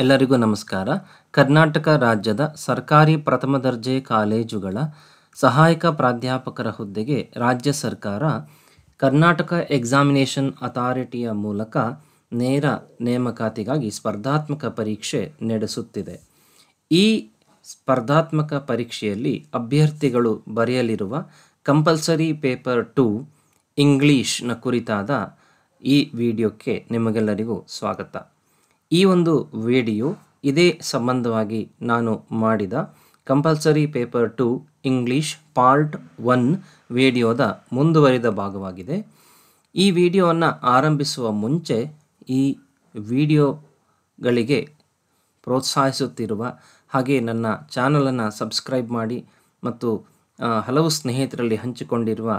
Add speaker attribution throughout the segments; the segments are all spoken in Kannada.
Speaker 1: ಎಲ್ಲರಿಗೂ ನಮಸ್ಕಾರ ಕರ್ನಾಟಕ ರಾಜ್ಯದ ಸರ್ಕಾರಿ ಪ್ರಥಮ ದರ್ಜೆ ಕಾಲೇಜುಗಳ ಸಹಾಯಕ ಪ್ರಾಧ್ಯಾಪಕರ ಹುದ್ದೆಗೆ ರಾಜ್ಯ ಸರ್ಕಾರ ಕರ್ನಾಟಕ ಎಕ್ಸಾಮಿನೇಷನ್ ಅಥಾರಿಟಿಯ ಮೂಲಕ ನೇರ ನೇಮಕಾತಿಗಾಗಿ ಸ್ಪರ್ಧಾತ್ಮಕ ಪರೀಕ್ಷೆ ನಡೆಸುತ್ತಿದೆ ಈ ಸ್ಪರ್ಧಾತ್ಮಕ ಪರೀಕ್ಷೆಯಲ್ಲಿ ಅಭ್ಯರ್ಥಿಗಳು ಬರೆಯಲಿರುವ ಕಂಪಲ್ಸರಿ ಪೇಪರ್ ಟು ಇಂಗ್ಲೀಷ್ನ ಕುರಿತಾದ ಈ ವಿಡಿಯೋಕ್ಕೆ ನಿಮಗೆಲ್ಲರಿಗೂ ಸ್ವಾಗತ ಈ ಒಂದು ವಿಡಿಯೋ ಇದೇ ಸಂಬಂಧವಾಗಿ ನಾನು ಮಾಡಿದ compulsory paper two English part one ವಿಡಿಯೋದ ಮುಂದುವರಿದ ಭಾಗವಾಗಿದೆ ಈ ವಿಡಿಯೋವನ್ನು ಆರಂಭಿಸುವ ಮುಂಚೆ ಈ ವಿಡಿಯೋಗಳಿಗೆ ಪ್ರೋತ್ಸಾಹಿಸುತ್ತಿರುವ ಹಾಗೆ ನನ್ನ ಚಾನಲನ್ನು ಸಬ್ಸ್ಕ್ರೈಬ್ ಮಾಡಿ ಮತ್ತು ಹಲವು ಸ್ನೇಹಿತರಲ್ಲಿ ಹಂಚಿಕೊಂಡಿರುವ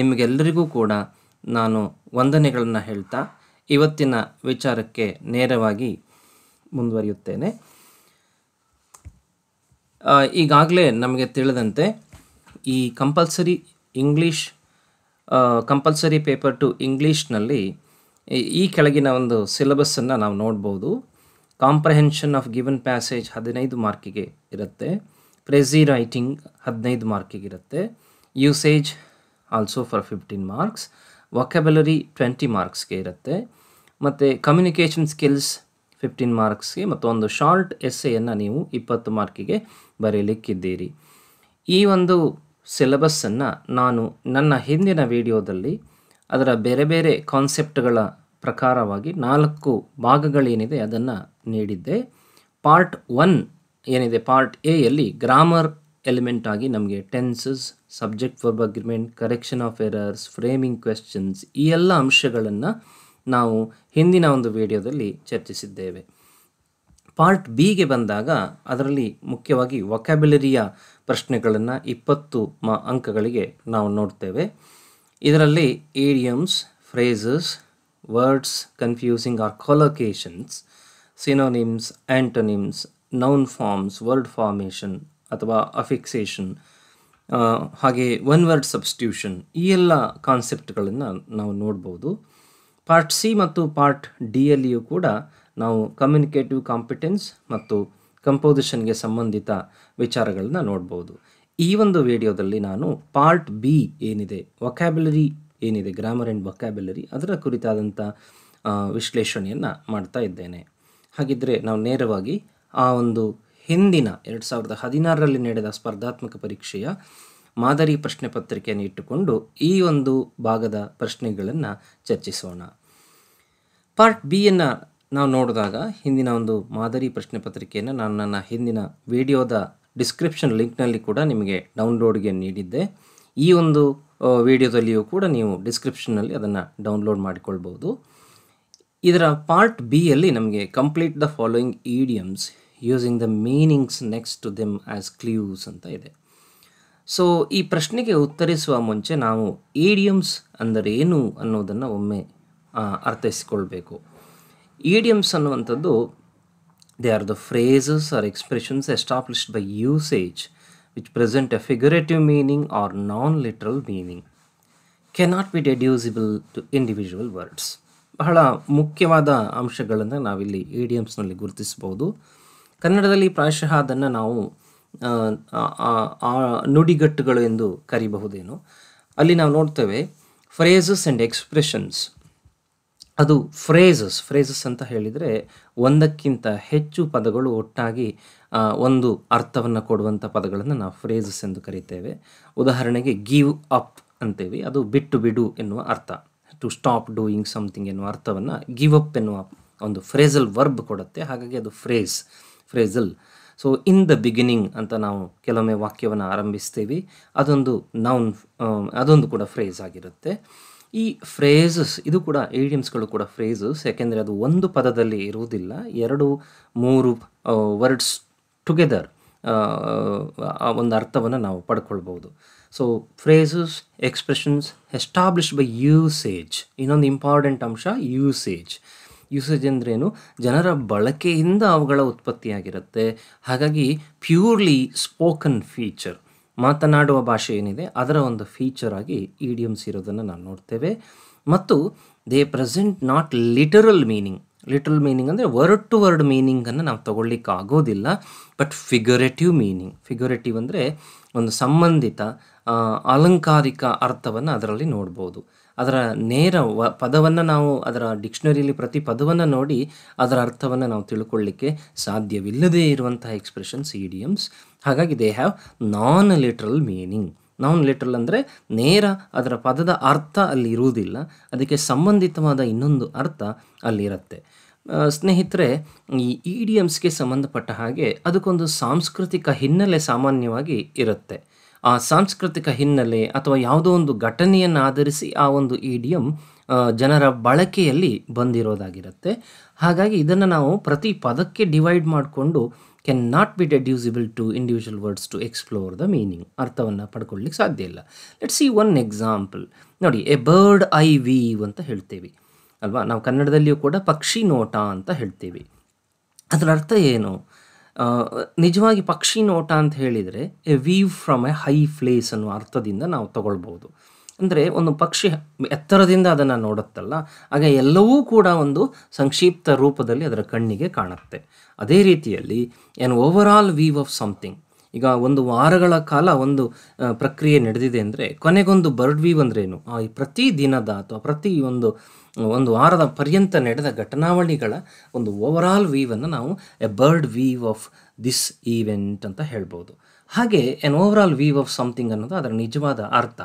Speaker 1: ನಿಮಗೆಲ್ಲರಿಗೂ ಕೂಡ ನಾನು ವಂದನೆಗಳನ್ನು ಹೇಳ್ತಾ ಇವತ್ತಿನ ವಿಚಾರಕ್ಕೆ ನೇರವಾಗಿ ಮುಂದುವರಿಯುತ್ತೇನೆ ಈಗಾಗಲೇ ನಮಗೆ ತಿಳಿದಂತೆ ಈ compulsory English compulsory paper two ಇಂಗ್ಲೀಷ್ನಲ್ಲಿ ಈ ಕೆಳಗಿನ ಒಂದು ಸಿಲೆಬಸ್ಸನ್ನು ನಾವು ನೋಡ್ಬೋದು ಕಾಂಪ್ರಹೆನ್ಷನ್ ಆಫ್ ಗಿವನ್ ಪ್ಯಾಸೇಜ್ ಹದಿನೈದು ಮಾರ್ಕಿಗೆ ಇರುತ್ತೆ ಪ್ರೆಸಿ ರೈಟಿಂಗ್ ಹದಿನೈದು ಇರುತ್ತೆ usage also for fifteen marks vocabulary twenty ಮಾರ್ಕ್ಸ್ಗೆ ಇರುತ್ತೆ ಮತ್ತು ಕಮ್ಯುನಿಕೇಷನ್ ಸ್ಕಿಲ್ಸ್ ಫಿಫ್ಟೀನ್ ಮಾರ್ಕ್ಸ್ಗೆ ಒಂದು ಶಾರ್ಟ್ ಎಸ್ಸೆಯನ್ನು ನೀವು ಇಪ್ಪತ್ತು ಮಾರ್ಕಿಗೆ ಬರೀಲಿಕ್ಕಿದ್ದೀರಿ ಈ ಒಂದು ಸಿಲೆಬಸ್ಸನ್ನು ನಾನು ನನ್ನ ಹಿಂದಿನ ವಿಡಿಯೋದಲ್ಲಿ ಅದರ ಬೇರೆ ಬೇರೆ ಕಾನ್ಸೆಪ್ಟ್ಗಳ ಪ್ರಕಾರವಾಗಿ ನಾಲ್ಕು ಭಾಗಗಳೇನಿದೆ ಅದನ್ನು ನೀಡಿದ್ದೆ ಪಾರ್ಟ್ ಒನ್ ಏನಿದೆ ಪಾರ್ಟ್ ಎಯಲ್ಲಿ ಗ್ರಾಮರ್ ಎಲಿಮೆಂಟಾಗಿ ನಮಗೆ tenses subject for agreement correction of errors framing questions ಈ ಎಲ್ಲ ಅಂಶಗಳನ್ನು ನಾವು ಹಿಂದಿನ ಒಂದು ವಿಡಿಯೋದಲ್ಲಿ ಚರ್ಚಿಸಿದ್ದೇವೆ ಪಾರ್ಟ್ ಬಿಗೆ ಬಂದಾಗ ಅದರಲ್ಲಿ ಮುಖ್ಯವಾಗಿ ವೊಕ್ಯಾಬ್ಯುಲರಿಯ ಪ್ರಶ್ನೆಗಳನ್ನು ಇಪ್ಪತ್ತು ಮ ಅಂಕಗಳಿಗೆ ನಾವು ನೋಡ್ತೇವೆ ಇದರಲ್ಲಿ idioms phrases words confusing or collocations synonyms antonyms noun forms word formation ಅಥವಾ ಅಫಿಕ್ಸೇಷನ್ ಹಾಗೆ ಒನ್ ವರ್ಡ್ ಸಬ್ಸ್ಟ್ಯೂಷನ್ ಈ ಎಲ್ಲ ಕಾನ್ಸೆಪ್ಟ್ಗಳನ್ನು ನಾವು ನೋಡ್ಬೋದು ಪಾರ್ಟ್ ಸಿ ಮತ್ತು ಪಾರ್ಟ್ ಡಿಯಲ್ಲಿಯೂ ಕೂಡ ನಾವು ಕಮ್ಯುನಿಕೇಟಿವ್ ಕಾಂಪಿಟೆನ್ಸ್ ಮತ್ತು ಕಂಪೋಸಿಷನ್ಗೆ ಸಂಬಂಧಿತ ವಿಚಾರಗಳನ್ನ ನೋಡ್ಬೋದು ಈ ಒಂದು ವಿಡಿಯೋದಲ್ಲಿ ನಾನು ಪಾರ್ಟ್ ಬಿ ಏನಿದೆ ವೊಕ್ಯಾಬ್ಯುಲರಿ ಏನಿದೆ ಗ್ರಾಮರ್ ಆ್ಯಂಡ್ ವೊಕ್ಯಾಬ್ಯುಲರಿ ಅದರ ಕುರಿತಾದಂಥ ವಿಶ್ಲೇಷಣೆಯನ್ನು ಮಾಡ್ತಾ ಇದ್ದೇನೆ ಹಾಗಿದ್ದರೆ ನಾವು ನೇರವಾಗಿ ಆ ಒಂದು ಹಿಂದಿನ ಎರಡು ಸಾವಿರದ ಹದಿನಾರರಲ್ಲಿ ನಡೆದ ಸ್ಪರ್ಧಾತ್ಮಕ ಪರೀಕ್ಷೆಯ ಮಾದರಿ ಪ್ರಶ್ನೆ ಪತ್ರಿಕೆಯನ್ನು ಇಟ್ಟುಕೊಂಡು ಈ ಒಂದು ಭಾಗದ ಪ್ರಶ್ನೆಗಳನ್ನು ಚರ್ಚಿಸೋಣ ಪಾರ್ಟ್ ಬಿಯನ್ನು ನಾವು ನೋಡಿದಾಗ ಹಿಂದಿನ ಒಂದು ಮಾದರಿ ಪ್ರಶ್ನೆ ಪತ್ರಿಕೆಯನ್ನು ನಾನು ನನ್ನ ಹಿಂದಿನ ವಿಡಿಯೋದ ಡಿಸ್ಕ್ರಿಪ್ಷನ್ ಲಿಂಕ್ನಲ್ಲಿ ಕೂಡ ನಿಮಗೆ ಡೌನ್ಲೋಡ್ಗೆ ನೀಡಿದ್ದೆ ಈ ಒಂದು ವಿಡಿಯೋದಲ್ಲಿಯೂ ಕೂಡ ನೀವು ಡಿಸ್ಕ್ರಿಪ್ಷನ್ನಲ್ಲಿ ಅದನ್ನು ಡೌನ್ಲೋಡ್ ಮಾಡಿಕೊಳ್ಬೋದು ಇದರ ಪಾರ್ಟ್ ಬಿಯಲ್ಲಿ ನಮಗೆ complete the following idioms using the meanings next to them as clues ಅಂತ ಇದೆ ಸೊ ಈ ಪ್ರಶ್ನೆಗೆ ಉತ್ತರಿಸುವ ಮುಂಚೆ ನಾವು ಈಡಿಯಮ್ಸ್ ಅಂದರೆ ಏನು ಅನ್ನೋದನ್ನು ಒಮ್ಮೆ ಅರ್ಥೈಸಿಕೊಳ್ಬೇಕು ಈಡಿಯಮ್ಸ್ ಅನ್ನುವಂಥದ್ದು they are the phrases or expressions established by usage which present a figurative meaning or non literal meaning cannot be deducible to individual words ಬಹಳ ಮುಖ್ಯವಾದ ಅಂಶಗಳನ್ನು ನಾವಿಲ್ಲಿ ಇಡಿಯಮ್ಸ್ನಲ್ಲಿ ಗುರುತಿಸ್ಬೋದು ಕನ್ನಡದಲ್ಲಿ ಪ್ರಾಯಶಃ ಅದನ್ನು ನಾವು ನುಡಿಗಟ್ಟುಗಳು ಎಂದು ಕರಿಬಹುದೇನು ಅಲ್ಲಿ ನಾವು ನೋಡ್ತೇವೆ ಫ್ರೇಸಸ್ ಆ್ಯಂಡ್ ಎಕ್ಸ್ಪ್ರೆಷನ್ಸ್ ಅದು ಫ್ರೇಸಸ್ ಫ್ರೇಸಸ್ ಅಂತ ಹೇಳಿದರೆ ಒಂದಕ್ಕಿಂತ ಹೆಚ್ಚು ಪದಗಳು ಒಟ್ಟಾಗಿ ಒಂದು ಅರ್ಥವನ್ನು ಕೊಡುವಂಥ ಪದಗಳನ್ನು ನಾವು ಫ್ರೇಸಸ್ ಎಂದು ಕರಿತೇವೆ ಉದಾಹರಣೆಗೆ ಗಿವ್ ಅಪ್ ಅಂತೇವೆ ಅದು ಬಿಟ್ಟು ಬಿಡು ಎನ್ನುವ ಅರ್ಥ ಟು ಸ್ಟಾಪ್ ಡೂಯಿಂಗ್ ಸಮಥಿಂಗ್ ಎನ್ನುವ ಅರ್ಥವನ್ನು ಗಿವ್ ಅಪ್ ಎನ್ನುವ ಒಂದು ಫ್ರೇಸಲ್ ವರ್ಬ್ ಕೊಡುತ್ತೆ ಹಾಗಾಗಿ ಅದು phrase phrasal so in the beginning ಅಂತ ನಾವು ಕೆಲವೊಮ್ಮೆ ವಾಕ್ಯವನ್ನು ಆರಂಭಿಸ್ತೀವಿ ಅದೊಂದು ನೌನ್ um, ಅದೊಂದು ಕೂಡ ಫ್ರೇಸ್ ಆಗಿರುತ್ತೆ ಈ ಫ್ರೇಸಸ್ ಇದು ಕೂಡ ಏಡಿಯಮ್ಸ್ಗಳು ಕೂಡ ಫ್ರೇಸಸ್ ಯಾಕೆಂದರೆ ಅದು ಒಂದು ಪದದಲ್ಲಿ ಇರುವುದಿಲ್ಲ ಎರಡು ಮೂರು ವರ್ಡ್ಸ್ uh, ಟುಗೆದರ್ uh, ಒಂದು ಅರ್ಥವನ್ನು ನಾವು ಪಡ್ಕೊಳ್ಬೋದು so phrases expressions established by usage ಇನ್ನೊಂದು ಇಂಪಾರ್ಟೆಂಟ್ ಅಂಶ ಯೂಸೇಜ್ ಯೂಸೇಜ್ ಅಂದ್ರೇನು ಜನರ ಬಳಕೆಯಿಂದ ಅವುಗಳ ಉತ್ಪತ್ತಿಯಾಗಿರುತ್ತೆ ಹಾಗಾಗಿ ಪ್ಯೂರ್ಲಿ ಸ್ಪೋಕನ್ ಫೀಚರ್ ಮಾತನಾಡುವ ಭಾಷೆ ಏನಿದೆ ಅದರ ಒಂದು ಫೀಚರ್ ಆಗಿ ಇಡಿಯಮ್ಸ್ ಇರೋದನ್ನು ನಾವು ನೋಡ್ತೇವೆ ಮತ್ತು they present not literal meaning literal meaning ಅಂದರೆ ವರ್ಡ್ ಟು ವರ್ಡ್ ಮೀನಿಂಗನ್ನು ನಾವು ತಗೊಳ್ಲಿಕ್ಕೆ ಆಗೋದಿಲ್ಲ ಬಟ್ ಫಿಗರೇಟಿವ್ ಮೀನಿಂಗ್ ಫಿಗರೇಟಿವ್ ಅಂದರೆ ಒಂದು ಸಂಬಂಧಿತ ಅಲಂಕಾರಿಕ ಅರ್ಥವನ್ನು ಅದರಲ್ಲಿ ನೋಡ್ಬೋದು ಅದರ ನೇರ ವ ಪದವನ್ನು ನಾವು ಅದರ ಡಿಕ್ಷ್ನರಿಯಲ್ಲಿ ಪ್ರತಿ ಪದವನ್ನು ನೋಡಿ ಅದರ ಅರ್ಥವನ್ನು ನಾವು ತಿಳ್ಕೊಳ್ಳಿಕ್ಕೆ ಸಾಧ್ಯವಿಲ್ಲದೇ ಇರುವಂತಹ ಎಕ್ಸ್ಪ್ರೆಷನ್ಸ್ ಇಡಿಯಮ್ಸ್ ಹಾಗಾಗಿ they have non literal meaning non literal ಅಂದರೆ ನೇರ ಅದರ ಪದದ ಅರ್ಥ ಅಲ್ಲಿ ಇರುವುದಿಲ್ಲ ಅದಕ್ಕೆ ಸಂಬಂಧಿತವಾದ ಇನ್ನೊಂದು ಅರ್ಥ ಅಲ್ಲಿರುತ್ತೆ ಸ್ನೇಹಿತರೆ ಈ ಇಡಿಯಮ್ಸ್ಗೆ ಸಂಬಂಧಪಟ್ಟ ಹಾಗೆ ಅದಕ್ಕೊಂದು ಸಾಂಸ್ಕೃತಿಕ ಹಿನ್ನೆಲೆ ಸಾಮಾನ್ಯವಾಗಿ ಇರುತ್ತೆ ಆ ಸಾಂಸ್ಕೃತಿಕ ಹಿನ್ನೆಲೆ ಅಥವಾ ಯಾವುದೋ ಒಂದು ಘಟನೆಯನ್ನು ಆಧರಿಸಿ ಆ ಒಂದು ಇಡಿಯಂ ಜನರ ಬಳಕೆಯಲ್ಲಿ ಬಂದಿರೋದಾಗಿರುತ್ತೆ ಹಾಗಾಗಿ ಇದನ್ನು ನಾವು ಪ್ರತಿ ಪದಕ್ಕೆ ಡಿವೈಡ್ ಮಾಡಿಕೊಂಡು can not be deducible to individual words to explore the meaning ಅರ್ಥವನ್ನು ಪಡ್ಕೊಳ್ಳಿಕ್ಕೆ ಸಾಧ್ಯ ಇಲ್ಲ ಲೆಟ್ ಸಿ ಒನ್ ಎಕ್ಸಾಂಪಲ್ ನೋಡಿ ಎ ಬರ್ಡ್ ಐ ವಿ ಅಂತ ಹೇಳ್ತೇವೆ ಅಲ್ವಾ ನಾವು ಕನ್ನಡದಲ್ಲಿಯೂ ಕೂಡ ಪಕ್ಷಿ ನೋಟ ಅಂತ ಹೇಳ್ತೇವೆ ಅದರ ಅರ್ಥ ಏನು ನಿಜವಾಗಿ ಪಕ್ಷಿ ನೋಟ ಅಂತ ಹೇಳಿದರೆ a view from a high place ಅನ್ನುವ ಅರ್ಥದಿಂದ ನಾವು ತಗೊಳ್ಬೋದು ಅಂದರೆ ಒಂದು ಪಕ್ಷಿ ಎತ್ತರದಿಂದ ಅದನ್ನು ನೋಡುತ್ತಲ್ಲ ಹಾಗೆ ಎಲ್ಲವೂ ಕೂಡ ಒಂದು ಸಂಕ್ಷಿಪ್ತ ರೂಪದಲ್ಲಿ ಅದರ ಕಣ್ಣಿಗೆ ಕಾಣುತ್ತೆ ಅದೇ ರೀತಿಯಲ್ಲಿ an overall view of something ಈಗ ಒಂದು ವಾರಗಳ ಕಾಲ ಒಂದು ಪ್ರಕ್ರಿಯೆ ನಡೆದಿದೆ ಅಂದರೆ ಕೊನೆಗೊಂದು ಬರ್ಡ್ ವೀವ್ ಅಂದ್ರೇನು ಪ್ರತಿ ದಿನದ ಅಥವಾ ಪ್ರತಿ ಒಂದು ಒಂದು ವಾರದ ಪರ್ಯಂತ ನಡೆದ ಘಟನಾವಳಿಗಳ ಒಂದು ಆಲ್ ವೀವನ್ನು ನಾವು a bird view of this event ಅಂತ ಹೇಳ್ಬೋದು ಹಾಗೆ an all view of something ಅನ್ನೋದು ಅದರ ನಿಜವಾದ ಅರ್ಥ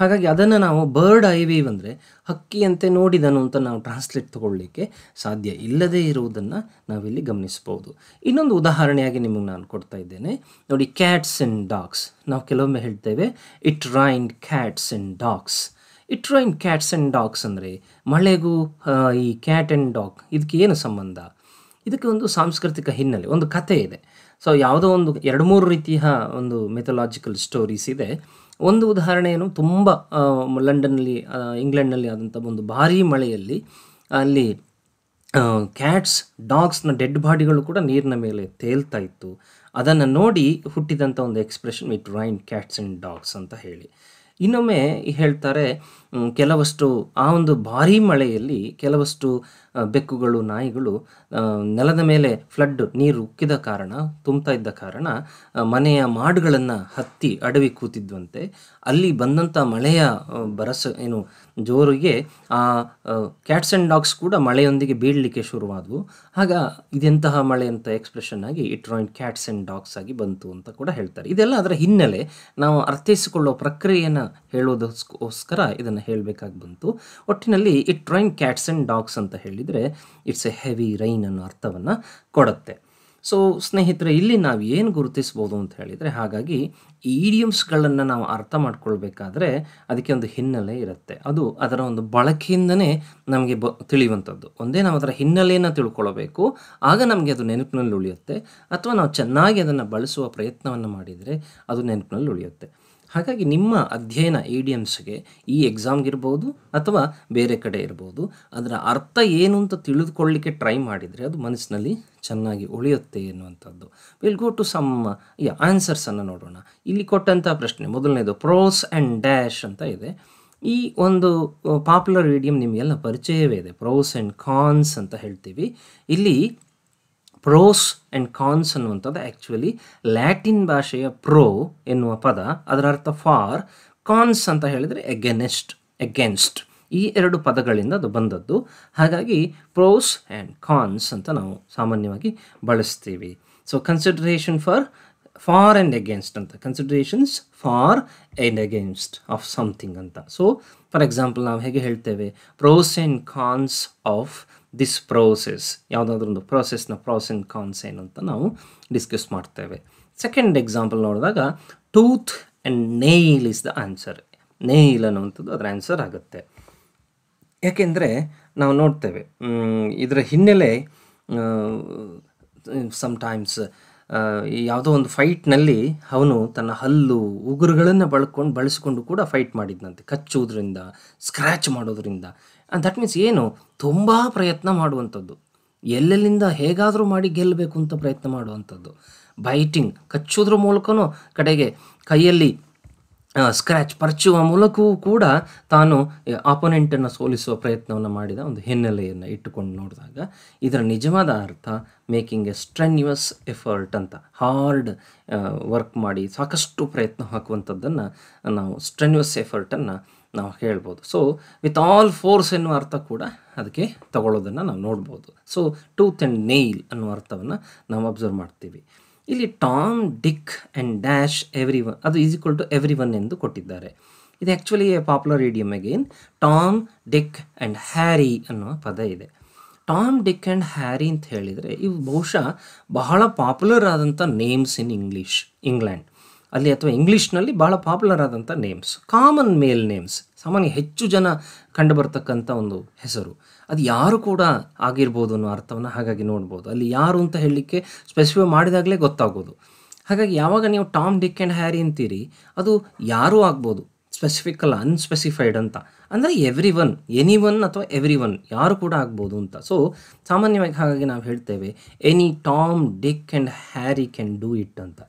Speaker 1: ಹಾಗಾಗಿ ಅದನ್ನು ನಾವು ಬರ್ಡ್ ಐ ವೀವ್ ಅಂದರೆ ಹಕ್ಕಿಯಂತೆ ನೋಡಿದನು ಅಂತ ನಾವು ಟ್ರಾನ್ಸ್ಲೇಟ್ ತಗೊಳ್ಳಿಕ್ಕೆ ಸಾಧ್ಯ ಇಲ್ಲದೇ ಇರುವುದನ್ನು ನಾವಿಲ್ಲಿ ಗಮನಿಸ್ಬೋದು ಇನ್ನೊಂದು ಉದಾಹರಣೆಯಾಗಿ ನಿಮಗೆ ನಾನು ಕೊಡ್ತಾ ಇದ್ದೇನೆ ನೋಡಿ ಕ್ಯಾಟ್ಸ್ ಆ್ಯಂಡ್ ಡಾಗ್ಸ್ ನಾವು ಕೆಲವೊಮ್ಮೆ ಹೇಳ್ತೇವೆ it rain cats and dogs it rains cats and dogs ಅಂದರೆ ಮಳೆಗೂ ಈ ಕ್ಯಾಟ್ ಆ್ಯಂಡ್ ಡಾಗ್ ಇದಕ್ಕೆ ಏನು ಸಂಬಂಧ ಇದಕ್ಕೆ ಒಂದು ಸಾಂಸ್ಕೃತಿಕ ಹಿನ್ನೆಲೆ ಒಂದು ಕಥೆ ಇದೆ ಸೊ ಯಾವುದೋ ಒಂದು ಎರಡು ಮೂರು ರೀತಿಯ ಒಂದು ಮೆಥೊಲಾಜಿಕಲ್ ಸ್ಟೋರೀಸ್ ಇದೆ ಒಂದು ಉದಾಹರಣೆ ಏನು ತುಂಬ ಲಂಡನ್ನಲ್ಲಿ ಇಂಗ್ಲೆಂಡ್ನಲ್ಲಿ ಆದಂಥ ಒಂದು ಭಾರೀ ಮಳೆಯಲ್ಲಿ ಅಲ್ಲಿ ಕ್ಯಾಟ್ಸ್ ಡಾಗ್ಸ್ನ ಡೆಡ್ ಬಾಡಿಗಳು ಕೂಡ ನೀರಿನ ಮೇಲೆ ತೇಲ್ತಾ ಇತ್ತು ಅದನ್ನು ನೋಡಿ ಹುಟ್ಟಿದಂಥ ಒಂದು expression it rain cats and dogs ಅಂತ ಹೇಳಿ ಇನ್ನೊಮ್ಮೆ ಹೇಳ್ತಾರೆ ಕೆಲವಷ್ಟು ಆ ಒಂದು ಭಾರೀ ಮಳೆಯಲ್ಲಿ ಕೆಲವಷ್ಟು ಬೆಕ್ಕುಗಳು ನಾಯಿಗಳು ನೆಲದ ಮೇಲೆ ಫ್ಲಡ್ ನೀರು ಉಕ್ಕಿದ ಕಾರಣ ತುಂಬ್ತಾ ಇದ್ದ ಕಾರಣ ಮನೆಯ ಮಾಡುಗಳನ್ನು ಹತ್ತಿ ಅಡವಿ ಕೂತಿದ್ವಂತೆ ಅಲ್ಲಿ ಬಂದಂಥ ಮಳೆಯ ಬರಸ ಏನು ಜೋರಿಗೆ ಆ ಕ್ಯಾಟ್ಸ್ ಆ್ಯಂಡ್ ಡಾಗ್ಸ್ ಕೂಡ ಮಳೆಯೊಂದಿಗೆ ಬೀಳಲಿಕ್ಕೆ ಶುರುವಾದವು ಆಗ ಇದೆಂತಹ ಮಳೆ ಅಂತ ಎಕ್ಸ್ಪ್ರೆಷನ್ ಆಗಿ it rains cats and dogs ಆಗಿ ಬಂತು ಅಂತ ಕೂಡ ಹೇಳ್ತಾರೆ ಇದೆಲ್ಲ ಅದರ ಹಿನ್ನೆಲೆ ನಾವು ಅರ್ಥೈಸಿಕೊಳ್ಳೋ ಪ್ರಕ್ರಿಯೆಯನ್ನು ಹೇಳೋದಕ್ಕೋಸ್ಕರ ಇದನ್ನು ಹೇಳಬೇಕಾಗಿ ಬಂತು ಒಟ್ಟಿನಲ್ಲಿ it rains cats and dogs ಅಂತ ಹೇಳಿ ಆಗಿದ್ದರೆ ಇಟ್ಸ್ ಎ ಹೆವಿ ರೈನ್ ಅನ್ನೋ ಅರ್ಥವನ್ನು ಕೊಡುತ್ತೆ ಸೊ ಸ್ನೇಹಿತರೆ ಇಲ್ಲಿ ನಾವು ಏನು ಗುರುತಿಸ್ಬೋದು ಅಂತ ಹೇಳಿದರೆ ಹಾಗಾಗಿ ಈಡಿಯಮ್ಸ್ಗಳನ್ನು ನಾವು ಅರ್ಥ ಮಾಡ್ಕೊಳ್ಬೇಕಾದ್ರೆ ಅದಕ್ಕೆ ಒಂದು ಹಿನ್ನೆಲೆ ಇರುತ್ತೆ ಅದು ಅದರ ಒಂದು ಬಳಕೆಯಿಂದನೇ ನಮಗೆ ಬ ತಿಳಿಯುವಂಥದ್ದು ಒಂದೇ ನಾವು ಅದರ ಹಿನ್ನೆಲೆಯನ್ನು ತಿಳ್ಕೊಳ್ಬೇಕು ಆಗ ನಮಗೆ ಅದು ನೆನಪಿನಲ್ಲಿ ಉಳಿಯುತ್ತೆ ಅಥವಾ ನಾವು ಚೆನ್ನಾಗಿ ಅದನ್ನು ಬಳಸುವ ಪ್ರಯತ್ನವನ್ನು ಮಾಡಿದರೆ ಅದು ನೆನಪಿನಲ್ಲಿ ಉಳಿಯುತ್ತೆ ಹಾಗಾಗಿ ನಿಮ್ಮ ಅಧ್ಯಯನ ಇ ಡಿ ಎಮ್ಸ್ಗೆ ಈ ಎಕ್ಸಾಮ್ಗಿರ್ಬೋದು ಅಥವಾ ಬೇರೆ ಕಡೆ ಇರ್ಬೋದು ಅದರ ಅರ್ಥ ಏನು ಅಂತ ತಿಳಿದುಕೊಳ್ಳಿಕ್ಕೆ ಟ್ರೈ ಮಾಡಿದರೆ ಅದು ಮನಸ್ಸಿನಲ್ಲಿ ಚೆನ್ನಾಗಿ ಉಳಿಯುತ್ತೆ ಎನ್ನುವಂಥದ್ದು ವಿಲ್ ಗೋ ಟು ಸಮ್ ಈ ಆನ್ಸರ್ಸನ್ನು ನೋಡೋಣ ಇಲ್ಲಿ ಕೊಟ್ಟಂಥ ಪ್ರಶ್ನೆ ಮೊದಲನೇದು ಪ್ರೋಸ್ ಆ್ಯಂಡ್ ಡ್ಯಾಶ್ ಅಂತ ಇದೆ ಈ ಒಂದು ಪಾಪ್ಯುಲರ್ ಇಡಿಯಂ ನಿಮಗೆಲ್ಲ ಪರಿಚಯವೇ ಇದೆ ಪ್ರೋಸ್ ಆ್ಯಂಡ್ ಕಾನ್ಸ್ ಅಂತ ಹೇಳ್ತೀವಿ ಇಲ್ಲಿ ಪ್ರೋಸ್ ಆ್ಯಂಡ್ ಕಾನ್ಸ್ ಅನ್ನುವಂಥದ್ದು ಆ್ಯಕ್ಚುಲಿ ಲ್ಯಾಟಿನ್ ಭಾಷೆಯ ಪ್ರೋ ಎನ್ನುವ ಪದ ಅದರ ಅರ್ಥ ಫಾರ್ ಕಾನ್ಸ್ ಅಂತ ಹೇಳಿದರೆ ಎಗೆನೆಸ್ಟ್ ಎಗೆನ್ಸ್ಟ್ ಈ ಎರಡು ಪದಗಳಿಂದ ಅದು ಬಂದದ್ದು ಹಾಗಾಗಿ ಪ್ರೋಸ್ ಆ್ಯಂಡ್ ಕಾನ್ಸ್ ಅಂತ ನಾವು ಸಾಮಾನ್ಯವಾಗಿ ಬಳಸ್ತೀವಿ so consideration for for and against ಅಂತ considerations for and against of something ಅಂತ ಸೊ ಫಾರ್ ಎಕ್ಸಾಂಪಲ್ ನಾವು ಹೇಗೆ ಹೇಳ್ತೇವೆ pros and cons of this process ಯಾವುದಾದ್ರೂ ಒಂದು ಪ್ರೋಸೆಸ್ನ ಪ್ರಾಸ್ ಆ್ಯಂಡ್ ಕಾನ್ಸ್ ಏನು ಅಂತ ನಾವು ಡಿಸ್ಕಸ್ ಮಾಡ್ತೇವೆ ಸೆಕೆಂಡ್ ಎಕ್ಸಾಂಪಲ್ ನೋಡಿದಾಗ tooth and nail is the answer nail ಅನ್ನುವಂಥದ್ದು ಅದರ ಆನ್ಸರ್ ಆಗುತ್ತೆ ಯಾಕೆಂದರೆ ನಾವು ನೋಡ್ತೇವೆ ಇದರ ಹಿನ್ನೆಲೆ ಸಮ್ಟೈಮ್ಸ್ ಯಾವುದೋ ಒಂದು ಫೈಟ್ನಲ್ಲಿ ಅವನು ತನ್ನ ಹಲ್ಲು ಉಗುರುಗಳನ್ನು ಬಳ್ಕೊಂಡು ಬಳಸಿಕೊಂಡು ಕೂಡ ಫೈಟ್ ಮಾಡಿದ್ನಂತೆ ಕಚ್ಚುವುದರಿಂದ ಸ್ಕ್ರ್ಯಾಚ್ ಮಾಡೋದರಿಂದ ದಟ್ ಮೀನ್ಸ್ ಏನು ತುಂಬ ಪ್ರಯತ್ನ ಮಾಡುವಂಥದ್ದು ಎಲ್ಲೆಲ್ಲಿಂದ ಹೇಗಾದರೂ ಮಾಡಿ ಗೆಲ್ಲಬೇಕು ಅಂತ ಪ್ರಯತ್ನ ಮಾಡುವಂಥದ್ದು ಬೈಟಿಂಗ್ ಕಚ್ಚೋದ್ರ ಮೂಲಕವೂ ಕಡೆಗೆ ಕೈಯಲ್ಲಿ ಸ್ಕ್ರ್ಯಾಚ್ ಪರಚುವ ಮೂಲಕವೂ ಕೂಡ ತಾನು ಆಪೊನೆಂಟನ್ನು ಸೋಲಿಸುವ ಪ್ರಯತ್ನವನ್ನು ಮಾಡಿದ ಒಂದು ಹಿನ್ನೆಲೆಯನ್ನು ಇಟ್ಟುಕೊಂಡು ನೋಡಿದಾಗ ಇದರ ನಿಜವಾದ ಅರ್ಥ ಮೇಕಿಂಗ್ ಎ ಸ್ಟ್ರೆನ್ಯುವಸ್ ಎಫರ್ಟ್ ಅಂತ ಹಾರ್ಡ್ ವರ್ಕ್ ಮಾಡಿ ಸಾಕಷ್ಟು ಪ್ರಯತ್ನ ಹಾಕುವಂಥದ್ದನ್ನು ನಾವು ಸ್ಟ್ರೆನ್ಯುವಸ್ ಎಫರ್ಟನ್ನು ನಾವು ಹೇಳ್ಬೋದು ಸೊ ವಿತ್ ಆಲ್ ಫೋರ್ಸ್ ಎನ್ನುವ ಅರ್ಥ ಕೂಡ ಅದಕ್ಕೆ ತಗೊಳ್ಳೋದನ್ನು ನಾವು ನೋಡ್ಬೋದು ಸೊ ಟೂತ್ ಆ್ಯಂಡ್ ನೇಲ್ ಅನ್ನುವ ಅರ್ಥವನ್ನು ನಾವು ಅಬ್ಸರ್ವ್ ಮಾಡ್ತೀವಿ ಇಲ್ಲಿ Tom Dick and dash everyone ಅದು is equal to everyone ಎಂದು ಕೊಟ್ಟಿದ್ದಾರೆ ಇದು actually popular idiom again Tom Dick and Harry ಅನ್ನುವ ಪದ ಇದೆ ಟಾಮ್ ಡಿಕ್ ಆ್ಯಂಡ್ ಹ್ಯಾರಿ ಅಂತ ಹೇಳಿದರೆ ಇವು ಬಹುಶಃ ಬಹಳ ಪಾಪ್ಯುಲರ್ ಆದಂಥ ನೇಮ್ಸ್ ಇನ್ ಇಂಗ್ಲೀಷ್ ಇಂಗ್ಲೆಂಡ್ ಅಲ್ಲಿ ಅಥವಾ ಇಂಗ್ಲೀಷ್ನಲ್ಲಿ ಬಹಳ ಪಾಪ್ಯುಲರ್ ಆದಂಥ ನೇಮ್ಸ್ ಕಾಮನ್ ಮೇಲ್ ನೇಮ್ಸ್ ಸಾಮಾನ್ಯ ಹೆಚ್ಚು ಜನ ಕಂಡುಬರ್ತಕ್ಕಂಥ ಒಂದು ಹೆಸರು ಅದು ಯಾರು ಕೂಡ ಆಗಿರ್ಬೋದು ಅನ್ನೋ ಅರ್ಥವನ್ನು ಹಾಗಾಗಿ ನೋಡ್ಬೋದು ಅಲ್ಲಿ ಯಾರು ಅಂತ ಹೇಳಲಿಕ್ಕೆ ಸ್ಪೆಸಿಫೈ ಮಾಡಿದಾಗಲೇ ಗೊತ್ತಾಗೋದು ಹಾಗಾಗಿ ಯಾವಾಗ ನೀವು ಟಾಮ್ ಡಿಕ್ ಆ್ಯಂಡ್ ಹ್ಯಾರಿ ಅಂತೀರಿ ಅದು ಯಾರೂ ಆಗ್ಬೋದು ಸ್ಪೆಸಿಫಿಕ್ ಅಲ್ಲ ಅನ್ಸ್ಪೆಸಿಫೈಡ್ ಅಂತ ಅಂದರೆ ಎವ್ರಿ ಒನ್ ಎನಿ ಒನ್ ಅಥವಾ ಎವ್ರಿ ಒನ್ ಯಾರು ಕೂಡ ಆಗ್ಬೋದು ಅಂತ ಸೊ ಸಾಮಾನ್ಯವಾಗಿ ಹಾಗಾಗಿ ನಾವು ಹೇಳ್ತೇವೆ any Tom Dick and Harry can do it ಅಂತ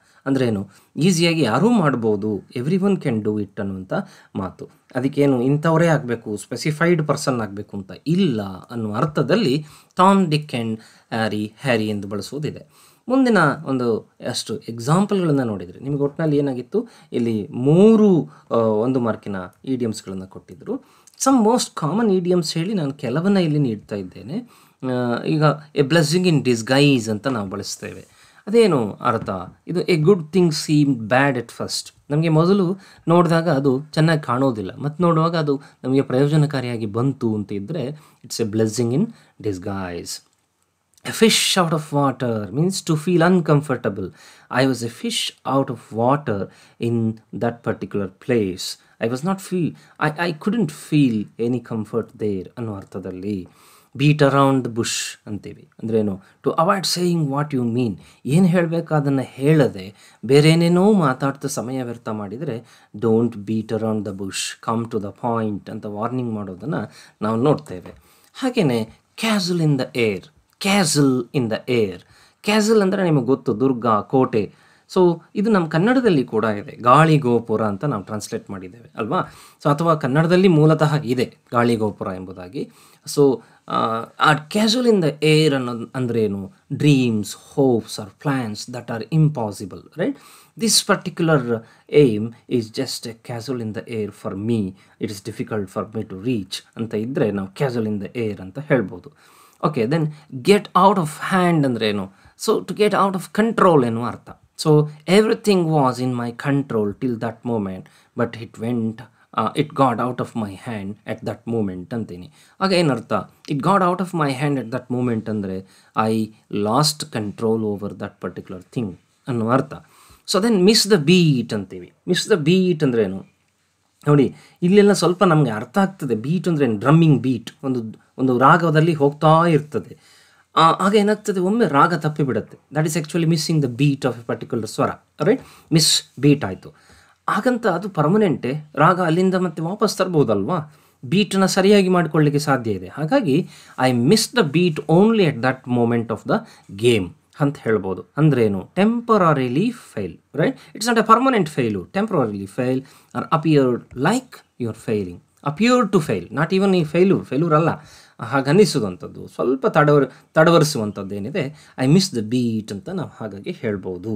Speaker 1: ಏನು ಈಸಿಯಾಗಿ ಯಾರೂ ಮಾಡ್ಬೋದು everyone can do it ಅನ್ನುವಂಥ ಮಾತು ಅದಕ್ಕೇನು ಇಂಥವರೇ ಆಗಬೇಕು ಸ್ಪೆಸಿಫೈಡ್ ಪರ್ಸನ್ ಆಗಬೇಕು ಅಂತ ಇಲ್ಲ ಅನ್ನುವ ಅರ್ಥದಲ್ಲಿ Tom Dick and Harry Harry ಎಂದು ಬಳಸುವುದಿದೆ ಮುಂದಿನ ಒಂದು ಅಷ್ಟು ಎಕ್ಸಾಂಪಲ್ಗಳನ್ನು ನೋಡಿದರೆ ನಿಮಗೆ ಒಟ್ಟಿನಲ್ಲಿ ಏನಾಗಿತ್ತು ಇಲ್ಲಿ ಮೂರು ಒಂದು ಮಾರ್ಕಿನ ಇಡಿಯಮ್ಸ್ಗಳನ್ನು ಕೊಟ್ಟಿದ್ದರು ಸಮ್ ಮೋಸ್ಟ್ ಕಾಮನ್ ಇಡಿಯಮ್ಸ್ ಹೇಳಿ ನಾನು ಕೆಲವನ್ನ ಇಲ್ಲಿ ನೀಡ್ತಾ ಇದ್ದೇನೆ ಈಗ ಎ ಬ್ಲೆಸ್ಸಿಂಗ್ ಇನ್ ಡಿಸ್ಗೈಸ್ ಅಂತ ನಾವು ಬಳಸ್ತೇವೆ ಅದೇನು ಅರ್ಥ ಇದು a good thing seem bad at first ನಮಗೆ ಮೊದಲು ನೋಡಿದಾಗ ಅದು ಚೆನ್ನಾಗಿ ಕಾಣೋದಿಲ್ಲ ಮತ್ತು ನೋಡುವಾಗ ಅದು ನಮಗೆ ಪ್ರಯೋಜನಕಾರಿಯಾಗಿ ಬಂತು ಅಂತ ಇದ್ದರೆ it's a blessing in disguise a fish out of water means to feel uncomfortable I was a fish out of water in that particular place I was not feel I I couldn't feel any comfort there ಅನ್ನೋ ಅರ್ಥದಲ್ಲಿ ಬೀಟ್ ಅರೌಂಡ್ ದ ಬುಷ್ ಅಂತೀವಿ ಅಂದ್ರೇನು to avoid saying what you mean ಏನು ಹೇಳಬೇಕು ಅದನ್ನು ಹೇಳದೆ ಬೇರೇನೇನೋ ಮಾತಾಡ್ತಾ ಸಮಯ ವ್ಯರ್ಥ ಮಾಡಿದರೆ don't beat around the bush come to the point ಅಂತ ವಾರ್ನಿಂಗ್ ಮಾಡೋದನ್ನು ನಾವು ನೋಡ್ತೇವೆ ಹಾಗೆಯೇ castle in the air castle in the air castle ಅಂದರೆ ನಿಮಗೆ ಗೊತ್ತು ದುರ್ಗಾ ಕೋಟೆ ಸೊ ಇದು ನಮ್ಮ ಕನ್ನಡದಲ್ಲಿ ಕೂಡ ಇದೆ ಗಾಳಿ ಗೋಪುರ ಅಂತ ನಾವು ಟ್ರಾನ್ಸ್ಲೇಟ್ ಮಾಡಿದ್ದೇವೆ ಅಲ್ವಾ ಸೊ ಅಥವಾ ಕನ್ನಡದಲ್ಲಿ ಮೂಲತಃ ಇದೆ ಗಾಳಿ ಗೋಪುರ ಎಂಬುದಾಗಿ ಸೊ ಆ ಕ್ಯಾಶುವಲ್ ಇನ್ ದ ಏರ್ ಅನ್ನೋದು ಏನು dreams hopes or plans that are impossible right this particular aim is just a casual in the air for me it is difficult for me to reach ಅಂತ ಇದ್ದರೆ ನಾವು ಕ್ಯಾಶುವಲ್ ಇನ್ ದ ಏರ್ ಅಂತ ಹೇಳ್ಬೋದು okay then get out of hand ಅಂದ್ರೇನು so to get out of control ಎನ್ನುವ ಅರ್ಥ so everything was in my control till that moment but it went it got out of my hand at that moment ಅಂತೀನಿ ಆಗ ಏನರ್ಥ it got out of my hand at that moment ಅಂದರೆ I lost control over that particular thing ಅನ್ನೋ ಅರ್ಥ so then miss the beat ಅಂತೀವಿ ಮಿಸ್ ದ ಬೀಟ್ ಅಂದ್ರೇನು ನೋಡಿ ಇಲ್ಲೆಲ್ಲ ಸ್ವಲ್ಪ ನಮಗೆ ಅರ್ಥ ಆಗ್ತದೆ ಬೀಟ್ ಅಂದ್ರೇನು ಡ್ರಮ್ಮಿಂಗ್ ಬೀಟ್ ಒಂದು ಒಂದು ರಾಗದಲ್ಲಿ ಹೋಗ್ತಾ ಇರ್ತದೆ ಆಗ ಏನಾಗ್ತದೆ ಒಮ್ಮೆ ರಾಗ ತಪ್ಪಿಬಿಡುತ್ತೆ ಬಿಡುತ್ತೆ that is actually missing the beat of a particular swara right miss beat ಆಯಿತು ಹಾಗಂತ ಅದು ಪರ್ಮನೆಂಟೇ ರಾಗ ಅಲ್ಲಿಂದ ಮತ್ತೆ ವಾಪಸ್ ತರ್ಬೋದಲ್ವಾ ಬೀಟನ್ನ ಸರಿಯಾಗಿ ಮಾಡಿಕೊಳ್ಳಿಕ್ಕೆ ಸಾಧ್ಯ ಇದೆ ಹಾಗಾಗಿ I miss the beat only at that moment of the game ಅಂತ ಹೇಳ್ಬೋದು ಅಂದ್ರೇನು temporarily fail right it's not a permanent fail temporarily fail or appear like your failing appear to fail not even ಈ ಫೇಲ್ಯೂರ್ ಫೇಲ್ಯೂರ್ ಅಲ್ಲ ಅನ್ನಿಸುವಂಥದ್ದು ಸ್ವಲ್ಪ ತಡವರ್ ತಡವರಿಸುವಂಥದ್ದು ಏನಿದೆ ಐ ಮಿಸ್ ದ ಬೀಟ್ ಅಂತ ನಾವು ಹಾಗಾಗಿ ಹೇಳ್ಬೋದು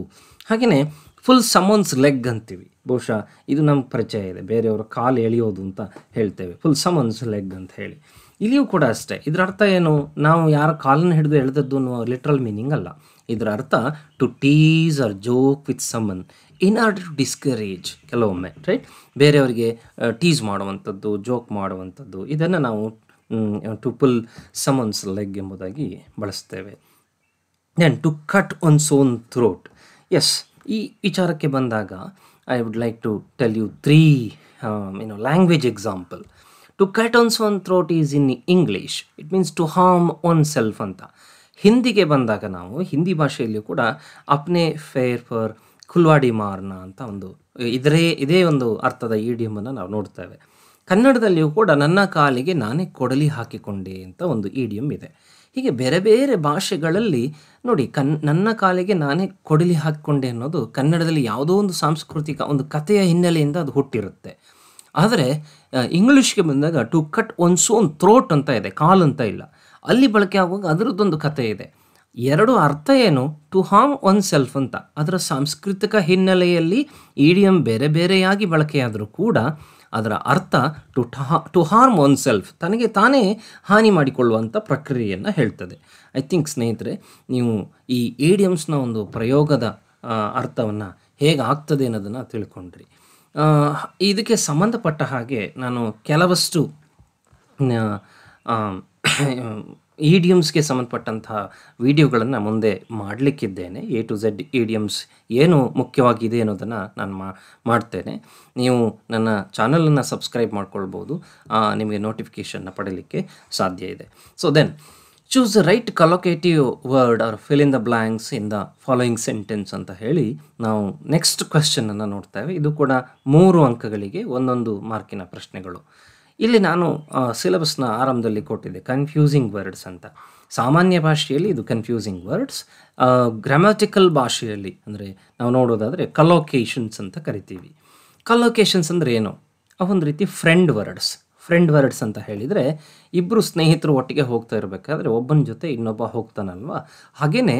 Speaker 1: ಹಾಗೆಯೇ ಫುಲ್ ಸಮನ್ಸ್ ಲೆಗ್ ಅಂತೀವಿ ಬಹುಶಃ ಇದು ನಮ್ಮ ಪರಿಚಯ ಇದೆ ಬೇರೆಯವರ ಕಾಲು ಎಳೆಯೋದು ಅಂತ ಹೇಳ್ತೇವೆ ಫುಲ್ ಸಮನ್ಸ್ ಲೆಗ್ ಅಂತ ಹೇಳಿ ಇಲ್ಲಿಯೂ ಕೂಡ ಅಷ್ಟೇ ಇದರ ಅರ್ಥ ಏನು ನಾವು ಯಾರ ಕಾಲನ್ನು ಹಿಡಿದು ಎಳೆದದ್ದು ಅನ್ನೋ ಲಿಟ್ರಲ್ ಮೀನಿಂಗ್ ಅಲ್ಲ ಇದರ ಅರ್ಥ to tease or joke with someone in order to discourage ಕೆಲವೊಮ್ಮೆ ರೈಟ್ ಬೇರೆಯವರಿಗೆ ಟೀಸ್ ಮಾಡುವಂಥದ್ದು ಜೋಕ್ ಮಾಡುವಂಥದ್ದು ಇದನ್ನು ನಾವು ಟು ಪುಲ್ ಸಮನ್ಸ್ ಲೆಗ್ ಎಂಬುದಾಗಿ ಬಳಸ್ತೇವೆ then to cut one's own throat as ಈ ವಿಚಾರಕ್ಕೆ ಬಂದಾಗ I would like to tell you three you know language example to cut one's own throat is in English it means to harm oneself ಅಂತ ಹಿಂದಿಗೆ ಬಂದಾಗ ನಾವು ಹಿಂದಿ ಭಾಷೆಯಲ್ಲಿಯೂ ಕೂಡ ಅಪ್ನೆ ಫೇರ್ ಫಾರ್ ಕುಲ್ವಾಡಿ ಮಾರ್ನ ಅಂತ ಒಂದು ಇದರೇ ಇದೇ ಒಂದು ಅರ್ಥದ ಈಡಿಯಮನ್ನು ನಾವು ನೋಡ್ತೇವೆ ಕನ್ನಡದಲ್ಲಿಯೂ ಕೂಡ ನನ್ನ ಕಾಲಿಗೆ ನಾನೇ ಕೊಡಲಿ ಹಾಕಿಕೊಂಡೆ ಅಂತ ಒಂದು ಈಡಿಯಂ ಇದೆ ಹೀಗೆ ಬೇರೆ ಬೇರೆ ಭಾಷೆಗಳಲ್ಲಿ ನೋಡಿ ಕನ್ ನನ್ನ ಕಾಲಿಗೆ ನಾನೇ ಕೊಡಲಿ ಹಾಕಿಕೊಂಡೆ ಅನ್ನೋದು ಕನ್ನಡದಲ್ಲಿ ಯಾವುದೋ ಒಂದು ಸಾಂಸ್ಕೃತಿಕ ಒಂದು ಕಥೆಯ ಹಿನ್ನೆಲೆಯಿಂದ ಅದು ಹುಟ್ಟಿರುತ್ತೆ ಆದರೆ ಇಂಗ್ಲೀಷ್ಗೆ ಬಂದಾಗ to cut one's own throat ಅಂತ ಇದೆ ಕಾಲ್ ಅಂತ ಇಲ್ಲ ಅಲ್ಲಿ ಬಳಕೆ ಆಗುವಾಗ ಅದರದ್ದೊಂದು ಕಥೆ ಇದೆ ಎರಡು ಅರ್ಥ ಏನು ಟು ಹಾಮ್ ಒನ್ ಸೆಲ್ಫ್ ಅಂತ ಅದರ ಸಾಂಸ್ಕೃತಿಕ ಹಿನ್ನೆಲೆಯಲ್ಲಿ ಇಡಿಯಂ ಬೇರೆ ಬೇರೆಯಾಗಿ ಬಳಕೆಯಾದರೂ ಕೂಡ ಅದರ ಅರ್ಥ ಟು ಟಹಾ ಟು ಹಾರ್ಮ್ ಒನ್ ಸೆಲ್ಫ್ ತನಗೆ ತಾನೇ ಹಾನಿ ಮಾಡಿಕೊಳ್ಳುವಂಥ ಪ್ರಕ್ರಿಯೆಯನ್ನು ಹೇಳ್ತದೆ ಐ ಥಿಂಕ್ ಸ್ನೇಹಿತರೆ ನೀವು ಈ ಏಡಿಯಮ್ಸ್ನ ಒಂದು ಪ್ರಯೋಗದ ಅರ್ಥವನ್ನು ಹೇಗೆ ಆಗ್ತದೆ ಅನ್ನೋದನ್ನು ತಿಳ್ಕೊಂಡ್ರಿ ಇದಕ್ಕೆ ಸಂಬಂಧಪಟ್ಟ ಹಾಗೆ ನಾನು ಕೆಲವಷ್ಟು ಈಡಿಯಮ್ಸ್ಗೆ ಸಂಬಂಧಪಟ್ಟಂತಹ ವಿಡಿಯೋಗಳನ್ನು ಮುಂದೆ ಮಾಡಲಿಕ್ಕಿದ್ದೇನೆ ಎ ಟು ಝೆಡ್ ಈಡಿಯಮ್ಸ್ ಏನು ಮುಖ್ಯವಾಗಿದೆ ಅನ್ನೋದನ್ನು ನಾನು ಮಾ ಮಾಡ್ತೇನೆ ನೀವು ನನ್ನ ಚಾನಲನ್ನು ಸಬ್ಸ್ಕ್ರೈಬ್ ಮಾಡ್ಕೊಳ್ಬೋದು ನಿಮಗೆ ನೋಟಿಫಿಕೇಷನ್ನ ಪಡೀಲಿಕ್ಕೆ ಸಾಧ್ಯ ಇದೆ so then choose the right collocative word or fill in the blanks in the following sentence ಅಂತ ಹೇಳಿ ನಾವು ನೆಕ್ಸ್ಟ್ ಕ್ವೆಶ್ಚನನ್ನು ನೋಡ್ತೇವೆ ಇದು ಕೂಡ ಮೂರು ಅಂಕಗಳಿಗೆ ಒಂದೊಂದು ಮಾರ್ಕಿನ ಪ್ರಶ್ನೆಗಳು ಇಲ್ಲಿ ನಾನು ಸಿಲೆಬಸ್ನ ಆರಂಭದಲ್ಲಿ ಕೊಟ್ಟಿದ್ದೆ ಕನ್ಫ್ಯೂಸಿಂಗ್ ವರ್ಡ್ಸ್ ಅಂತ ಸಾಮಾನ್ಯ ಭಾಷೆಯಲ್ಲಿ ಇದು ಕನ್ಫ್ಯೂಸಿಂಗ್ ವರ್ಡ್ಸ್ ಗ್ರಾಮ್ಯಾಟಿಕಲ್ ಭಾಷೆಯಲ್ಲಿ ಅಂದರೆ ನಾವು ನೋಡೋದಾದರೆ ಕಲೋಕೇಶನ್ಸ್ ಅಂತ ಕರಿತೀವಿ ಕಲೋಕೇಶನ್ಸ್ ಅಂದರೆ ಏನು ಒಂದು ರೀತಿ ಫ್ರೆಂಡ್ ವರ್ಡ್ಸ್ ಫ್ರೆಂಡ್ ವರ್ಡ್ಸ್ ಅಂತ ಹೇಳಿದರೆ ಇಬ್ಬರು ಸ್ನೇಹಿತರು ಒಟ್ಟಿಗೆ ಹೋಗ್ತಾ ಇರಬೇಕಾದ್ರೆ ಒಬ್ಬನ ಜೊತೆ ಇನ್ನೊಬ್ಬ ಹೋಗ್ತಾನಲ್ವ ಹಾಗೆಯೇ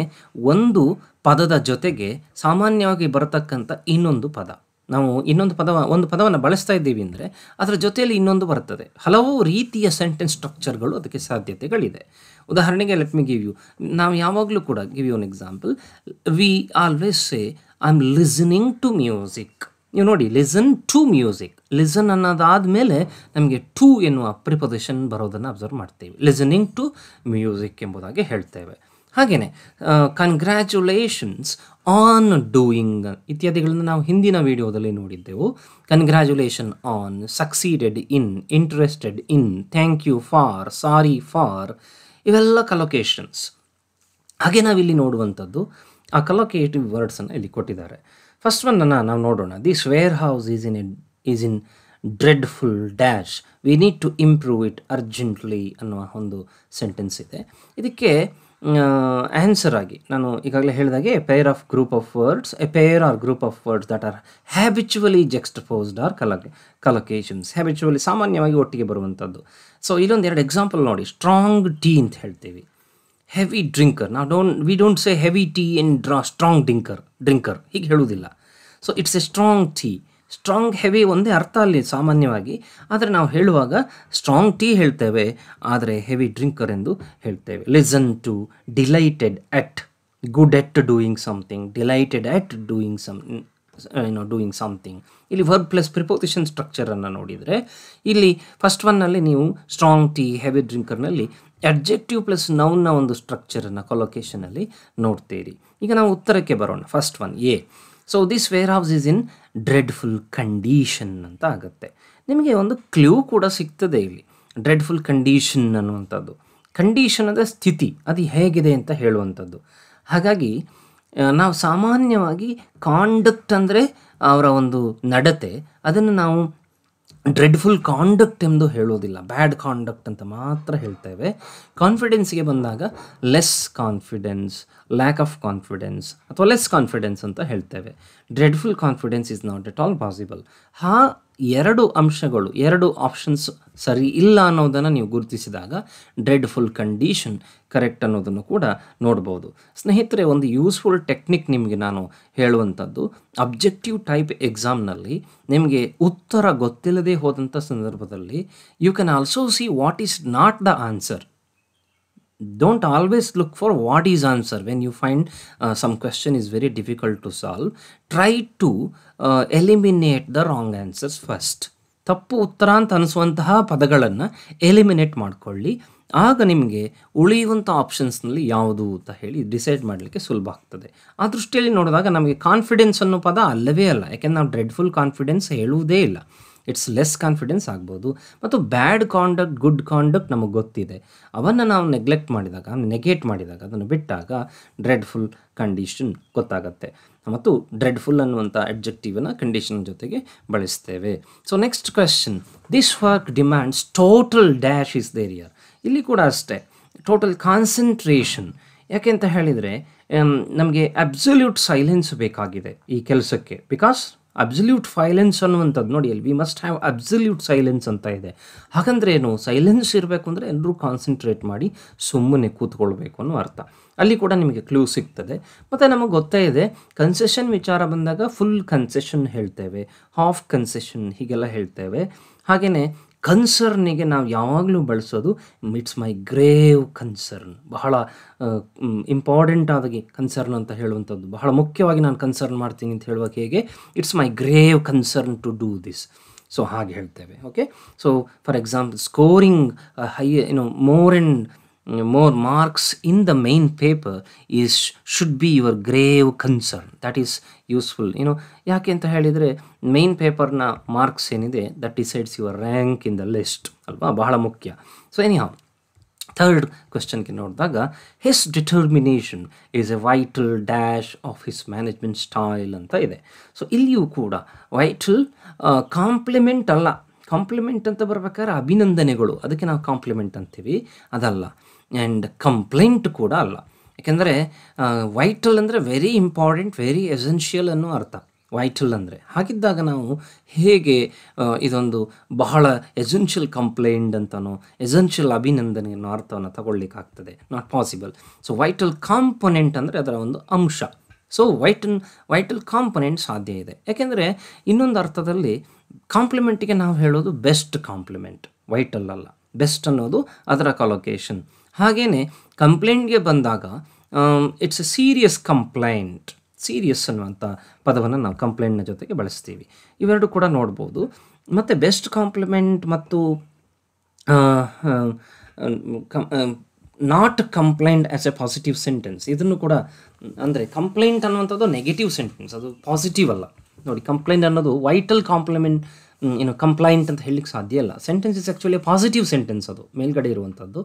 Speaker 1: ಒಂದು ಪದದ ಜೊತೆಗೆ ಸಾಮಾನ್ಯವಾಗಿ ಬರತಕ್ಕಂಥ ಇನ್ನೊಂದು ಪದ ನಾವು ಇನ್ನೊಂದು ಪದ ಒಂದು ಪದವನ್ನು ಬಳಸ್ತಾ ಇದ್ದೀವಿ ಅಂದರೆ ಅದರ ಜೊತೆಯಲ್ಲಿ ಇನ್ನೊಂದು ಬರ್ತದೆ ಹಲವು ರೀತಿಯ ಸೆಂಟೆನ್ಸ್ ಸ್ಟ್ರಕ್ಚರ್ಗಳು ಅದಕ್ಕೆ ಸಾಧ್ಯತೆಗಳಿದೆ ಉದಾಹರಣೆಗೆ ಲೆಟ್ ಮಿ ಗಿವ್ ಯು ನಾವು ಯಾವಾಗಲೂ ಕೂಡ give you one example we always say I am listening to music ನೀವು ನೋಡಿ ಲಿಸನ್ ಟು ಮ್ಯೂಸಿಕ್ ಲಿಸನ್ ಅನ್ನೋದಾದ ಮೇಲೆ ನಮಗೆ ಟು ಎನ್ನುವ ಪ್ರಿಪೊಸಿಷನ್ ಬರೋದನ್ನು ಅಬ್ಸರ್ವ್ ಮಾಡ್ತೇವೆ ಲಿಸನಿಂಗ್ ಟು ಮ್ಯೂಸಿಕ್ ಎಂಬುದಾಗಿ ಹೇಳ್ತೇವೆ ಹಾಗೆಯೇ ಕನ್ಗ್ರ್ಯಾಚುಲೇಷನ್ಸ್ ಆನ್ ಡೂಯಿಂಗ್ ಇತ್ಯಾದಿಗಳನ್ನು ನಾವು ಹಿಂದಿನ ವಿಡಿಯೋದಲ್ಲಿ ನೋಡಿದ್ದೆವು congratulation on succeeded in interested in thank you for sorry for ಇವೆಲ್ಲ ಕಲೋಕೇಶನ್ಸ್ ಹಾಗೆ ನಾವಿಲ್ಲಿ ನೋಡುವಂಥದ್ದು ಆ ಕಲೊಕೇಟಿವ್ ವರ್ಡ್ಸನ್ನು ಇಲ್ಲಿ ಕೊಟ್ಟಿದ್ದಾರೆ ಫಸ್ಟ್ ಒನ್ನ ನಾವು ನೋಡೋಣ this warehouse is in a is in dreadful dash we need to improve it urgently ಅನ್ನುವ ಒಂದು ಸೆಂಟೆನ್ಸ್ ಇದೆ ಇದಕ್ಕೆ ಆನ್ಸರ್ ಆಗಿ ನಾನು ಈಗಾಗಲೇ ಹೇಳಿದಾಗೆ a pair of group of words a pair or group of words that are habitually juxtaposed or ಕಲ ಕಲೊಕೇಶನ್ಸ್ ಹ್ಯಾಬಿಚುವಲಿ ಸಾಮಾನ್ಯವಾಗಿ ಒಟ್ಟಿಗೆ ಬರುವಂಥದ್ದು ಸೊ ಇಲ್ಲೊಂದು ಎರಡು ಎಕ್ಸಾಂಪಲ್ ನೋಡಿ ಸ್ಟ್ರಾಂಗ್ ಟೀ ಅಂತ ಹೇಳ್ತೀವಿ ಹೆವಿ ಡ್ರಿಂಕರ್ ನಾವು don't we don't say heavy tea in ಡ್ರಾ ಸ್ಟ್ರಾಂಗ್ ಡ್ರಿಂಕರ್ ಡ್ರಿಂಕರ್ ಹೀಗೆ ಹೇಳುವುದಿಲ್ಲ so it's a strong tea strong heavy ಒಂದೇ ಅರ್ಥ ಅಲ್ಲಿ ಸಾಮಾನ್ಯವಾಗಿ ಆದರೆ ನಾವು ಹೇಳುವಾಗ ಸ್ಟ್ರಾಂಗ್ ಟೀ ಹೇಳ್ತೇವೆ ಆದರೆ ಹೆವಿ ಡ್ರಿಂಕರ್ ಎಂದು ಹೇಳ್ತೇವೆ listen to delighted at good at doing something delighted at doing some ಏನೋ ಡೂಯಿಂಗ್ ಸಮಥಿಂಗ್ ಇಲ್ಲಿ ವರ್ಬ್ ಪ್ಲಸ್ ಪ್ರಿಪೋಸಿಷನ್ ಸ್ಟ್ರಕ್ಚರನ್ನು ನೋಡಿದರೆ ಇಲ್ಲಿ ಫಸ್ಟ್ ಒನ್ನಲ್ಲಿ ನೀವು ಸ್ಟ್ರಾಂಗ್ ಟೀ ಹೆವಿ ಡ್ರಿಂಕರ್ನಲ್ಲಿ ಅಡ್ಜೆಕ್ಟಿವ್ ಪ್ಲಸ್ ನೌನ್ನ ಒಂದು ಸ್ಟ್ರಕ್ಚರನ್ನು ಕೊಲೊಕೇಶನಲ್ಲಿ ನೋಡ್ತೀರಿ ಈಗ ನಾವು ಉತ್ತರಕ್ಕೆ ಬರೋಣ first one a so this warehouse is in dreadful condition ಅಂತ ಆಗುತ್ತೆ ನಿಮಗೆ ಒಂದು ಕ್ಲೂ ಕೂಡ ಸಿಗ್ತದೆ ಇಲ್ಲಿ ಡ್ರೆಡ್ಫುಲ್ ಕಂಡೀಷನ್ ಅನ್ನುವಂಥದ್ದು ಕಂಡೀಷನ್ ಅಂದರೆ ಸ್ಥಿತಿ ಅದು ಹೇಗಿದೆ ಅಂತ ಹೇಳುವಂಥದ್ದು ಹಾಗಾಗಿ ನಾವು ಸಾಮಾನ್ಯವಾಗಿ ಕಾಂಡಕ್ಟ್ ಅಂದರೆ ಅವರ ಒಂದು ನಡತೆ ಅದನ್ನು ನಾವು ಡ್ರೆಡ್ಫುಲ್ ಕಾಂಡಕ್ಟ್ ಎಂದು ಹೇಳೋದಿಲ್ಲ ಬ್ಯಾಡ್ ಕಾಂಡಕ್ಟ್ ಅಂತ ಮಾತ್ರ ಹೇಳ್ತೇವೆ ಕಾನ್ಫಿಡೆನ್ಸ್ಗೆ ಬಂದಾಗ less confidence lack of confidence ಅಥವಾ ಲೆಸ್ ಕಾನ್ಫಿಡೆನ್ಸ್ ಅಂತ ಹೇಳ್ತೇವೆ dreadful confidence is not at all possible ಆ ಎರಡು ಅಂಶಗಳು ಎರಡು ಆಪ್ಷನ್ಸ್ ಸರಿ ಇಲ್ಲ ಅನ್ನೋದನ್ನು ನೀವು ಗುರುತಿಸಿದಾಗ ಡ್ರೆಡ್ಫುಲ್ ಕಂಡೀಷನ್ ಕರೆಕ್ಟ್ ಅನ್ನೋದನ್ನು ಕೂಡ ನೋಡ್ಬೋದು ಸ್ನೇಹಿತರೆ ಒಂದು ಯೂಸ್ಫುಲ್ ಟೆಕ್ನಿಕ್ ನಿಮಗೆ ನಾನು ಹೇಳುವಂಥದ್ದು ಅಬ್ಜೆಕ್ಟಿವ್ ಟೈಪ್ ಎಕ್ಸಾಮ್ನಲ್ಲಿ ನಿಮಗೆ ಉತ್ತರ ಗೊತ್ತಿಲ್ಲದೆ ಹೋದಂಥ ಸಂದರ್ಭದಲ್ಲಿ you can also see what is not the answer don't always look for what is answer when you find uh, some question is very difficult to solve try to uh, eliminate the wrong answers first ತಪ್ಪು ಉತ್ತರ ಅಂತ ಅನಿಸುವಂತಹ ಪದಗಳನ್ನು ಎಲಿಮಿನೇಟ್ ಮಾಡಿಕೊಳ್ಳಿ ಆಗ ನಿಮಗೆ ಉಳಿಯುವಂಥ ಆಪ್ಷನ್ಸ್ನಲ್ಲಿ ಯಾವುದು ಅಂತ ಹೇಳಿ ಡಿಸೈಡ್ ಮಾಡಲಿಕ್ಕೆ ಸುಲಭ ಆಗ್ತದೆ ಆ ದೃಷ್ಟಿಯಲ್ಲಿ ನೋಡಿದಾಗ ನಮಗೆ ಕಾನ್ಫಿಡೆನ್ಸ್ ಅನ್ನೋ ಪದ ಅಲ್ಲವೇ ಅಲ್ಲ ಯಾಕೆಂದ್ರೆ ನಾವು ಡ್ರೆಡ್ಫುಲ್ ಕಾನ್ಫಿಡೆನ್ಸ್ ಹೇಳುವುದೇ ಇಲ್ಲ ಇಟ್ಸ್ ಲೆಸ್ ಕಾನ್ಫಿಡೆನ್ಸ್ ಆಗ್ಬೋದು ಮತ್ತು ಬ್ಯಾಡ್ ಕಾಂಡಕ್ಟ್ ಗುಡ್ ಕಾಂಡಕ್ಟ್ ನಮಗೆ ಗೊತ್ತಿದೆ ಅವನ್ನು ನಾವು ನೆಗ್ಲೆಕ್ಟ್ ಮಾಡಿದಾಗ ನೆಗೆಟ್ ಮಾಡಿದಾಗ ಅದನ್ನು ಬಿಟ್ಟಾಗ ಡ್ರೆಡ್ಫುಲ್ ಕಂಡೀಷನ್ ಗೊತ್ತಾಗತ್ತೆ ಮತ್ತು ಡ್ರೆಡ್ಫುಲ್ ಅನ್ನುವಂಥ ಅಡ್ಜೆಕ್ಟಿವನ್ನ ಕಂಡೀಷನ್ ಜೊತೆಗೆ ಬಳಸ್ತೇವೆ so next question this work demands total dash is ದೇರಿಯರ್ ಇಲ್ಲಿ ಕೂಡ ಅಷ್ಟೇ ಟೋಟಲ್ ಕಾನ್ಸಂಟ್ರೇಷನ್ ಯಾಕೆ ಅಂತ ಹೇಳಿದರೆ ನಮಗೆ ಅಬ್ಸಲ್ಯೂಟ್ ಸೈಲೆನ್ಸ್ ಬೇಕಾಗಿದೆ ಈ ಕೆಲಸಕ್ಕೆ ಬಿಕಾಸ್ ಅಬ್ಸಲ್ಯೂಟ್ ಫೈಲೆನ್ಸ್ ಅನ್ನುವಂಥದ್ದು ನೋಡಿ ಅಲ್ಲಿ we must have absolute silence ಅಂತ ಇದೆ ಹಾಗಂದ್ರೆ ಏನು ಸೈಲೆನ್ಸ್ ಇರಬೇಕು ಅಂದರೆ ಎಲ್ಲರೂ ಕಾನ್ಸಂಟ್ರೇಟ್ ಮಾಡಿ ಸುಮ್ಮನೆ ಕೂತ್ಕೊಳ್ಬೇಕು ಅನ್ನೋ ಅರ್ಥ ಅಲ್ಲಿ ಕೂಡ ನಿಮಗೆ ಕ್ಲೂ ಸಿಗ್ತದೆ ಮತ್ತು ನಮಗೆ ಗೊತ್ತೇ ಇದೆ ಕನ್ಸೆಷನ್ ವಿಚಾರ ಬಂದಾಗ ಫುಲ್ ಕನ್ಸೆಷನ್ ಹೇಳ್ತೇವೆ ಹಾಫ್ ಕನ್ಸೆಷನ್ ಹೀಗೆಲ್ಲ ಹೇಳ್ತೇವೆ ಹಾಗೆಯೇ ಕನ್ಸರ್ನಿಗೆ ನಾವು ಯಾವಾಗಲೂ ಬಳಸೋದು ಇಟ್ಸ್ ಮೈ ಗ್ರೇವ್ ಕನ್ಸರ್ನ್ ಬಹಳ ಇಂಪಾರ್ಟೆಂಟ್ ಆದಾಗಿ ಕನ್ಸರ್ನ್ ಅಂತ ಹೇಳುವಂಥದ್ದು ಬಹಳ ಮುಖ್ಯವಾಗಿ ನಾನು ಕನ್ಸರ್ನ್ ಮಾಡ್ತೀನಿ ಅಂತ ಹೇಳುವಾಗ ಹೇಗೆ it's my grave concern to do this so ಹಾಗೆ ಹೇಳ್ತೇವೆ okay so for example scoring high ಏನು more and more marks in the main paper is should be your grave concern that is useful ಏನು ಯಾಕೆ ಅಂತ ಹೇಳಿದರೆ ಮೇನ್ ಪೇಪರ್ನ ಮಾರ್ಕ್ಸ್ ಏನಿದೆ that decides your rank in the list ಅಲ್ವಾ ಬಹಳ ಮುಖ್ಯ ಸೊ ಎನಿ ಹಾವ್ ಥರ್ಡ್ ಕ್ವೆಶನ್ಗೆ ನೋಡಿದಾಗ his determination is a vital dash of his management style ಅಂತ ಇದೆ ಸೊ ಇಲ್ಲಿಯೂ ಕೂಡ ವೈಟಲ್ ಕಾಂಪ್ಲಿಮೆಂಟ್ ಅಲ್ಲ ಕಾಂಪ್ಲಿಮೆಂಟ್ ಅಂತ ಬರ್ಬೇಕಾದ್ರೆ ಅಭಿನಂದನೆಗಳು ಅದಕ್ಕೆ ನಾವು ಕಾಂಪ್ಲಿಮೆಂಟ್ ಅಂತೀವಿ ಅದಲ್ಲ ಆ್ಯಂಡ್ ಕಂಪ್ಲೇಂಟ್ ಕೂಡ ಅಲ್ಲ ಯಾಕೆಂದರೆ ವೈಟಲ್ ಅಂದರೆ ವೆರಿ ಇಂಪಾರ್ಟೆಂಟ್ ವೆರಿ ಎಸೆನ್ಷಿಯಲ್ ಅನ್ನೋ ಅರ್ಥ ವೈಟಲ್ ಅಂದರೆ ಹಾಗಿದ್ದಾಗ ನಾವು ಹೇಗೆ ಇದೊಂದು ಬಹಳ ಎಸೆನ್ಷಿಯಲ್ ಕಂಪ್ಲೇಂಟ್ ಅಂತನೋ ಎಸೆನ್ಷಿಯಲ್ ಅನ್ನೋ ಅರ್ಥವನ್ನು ತಗೊಳ್ಳಿಕ್ಕಾಗ್ತದೆ not possible so vital component ಅಂದರೆ ಅದರ ಒಂದು ಅಂಶ ಸೊ ವೈಟನ್ ವೈಟಲ್ ಕಾಂಪೊನೆಂಟ್ ಸಾಧ್ಯ ಇದೆ ಯಾಕೆಂದರೆ ಇನ್ನೊಂದು ಅರ್ಥದಲ್ಲಿ ಕಾಂಪ್ಲಿಮೆಂಟಿಗೆ ನಾವು ಹೇಳೋದು ಬೆಸ್ಟ್ ಕಾಂಪ್ಲಿಮೆಂಟ್ ವೈಟಲ್ ಅಲ್ಲ ಬೆಸ್ಟ್ ಅನ್ನೋದು ಅದರ ಕಾಲೊಕೇಶನ್ ಹಾಗೆಯೇ ಕಂಪ್ಲೇಂಟ್ಗೆ ಬಂದಾಗ it's a serious complaint serious ಅನ್ನುವಂಥ ಪದವನ್ನು ನಾವು ಕಂಪ್ಲೇಂಟ್ನ ಜೊತೆಗೆ ಬಳಸ್ತೀವಿ ಇವೆರಡು ಕೂಡ ನೋಡ್ಬೋದು ಮತ್ತು ಬೆಸ್ಟ್ ಕಾಂಪ್ಲಿಮೆಂಟ್ ಮತ್ತು not complaint as a positive sentence ಇದನ್ನು ಕೂಡ ಅಂದರೆ ಕಂಪ್ಲೇಂಟ್ ಅನ್ನುವಂಥದ್ದು ನೆಗೆಟಿವ್ ಸೆಂಟೆನ್ಸ್ ಅದು ಪಾಸಿಟಿವ್ ಅಲ್ಲ ನೋಡಿ ಕಂಪ್ಲೇಂಟ್ ಅನ್ನೋದು ವೈಟಲ್ ಕಾಂಪ್ಲಿಮೆಂಟ್ ಏನು ಕಂಪ್ಲೈಂಟ್ ಅಂತ ಹೇಳಲಿಕ್ಕೆ ಸಾಧ್ಯ ಇಲ್ಲ sentence is actually positive sentence ಅದು ಮೇಲ್ಗಡೆ ಇರುವಂಥದ್ದು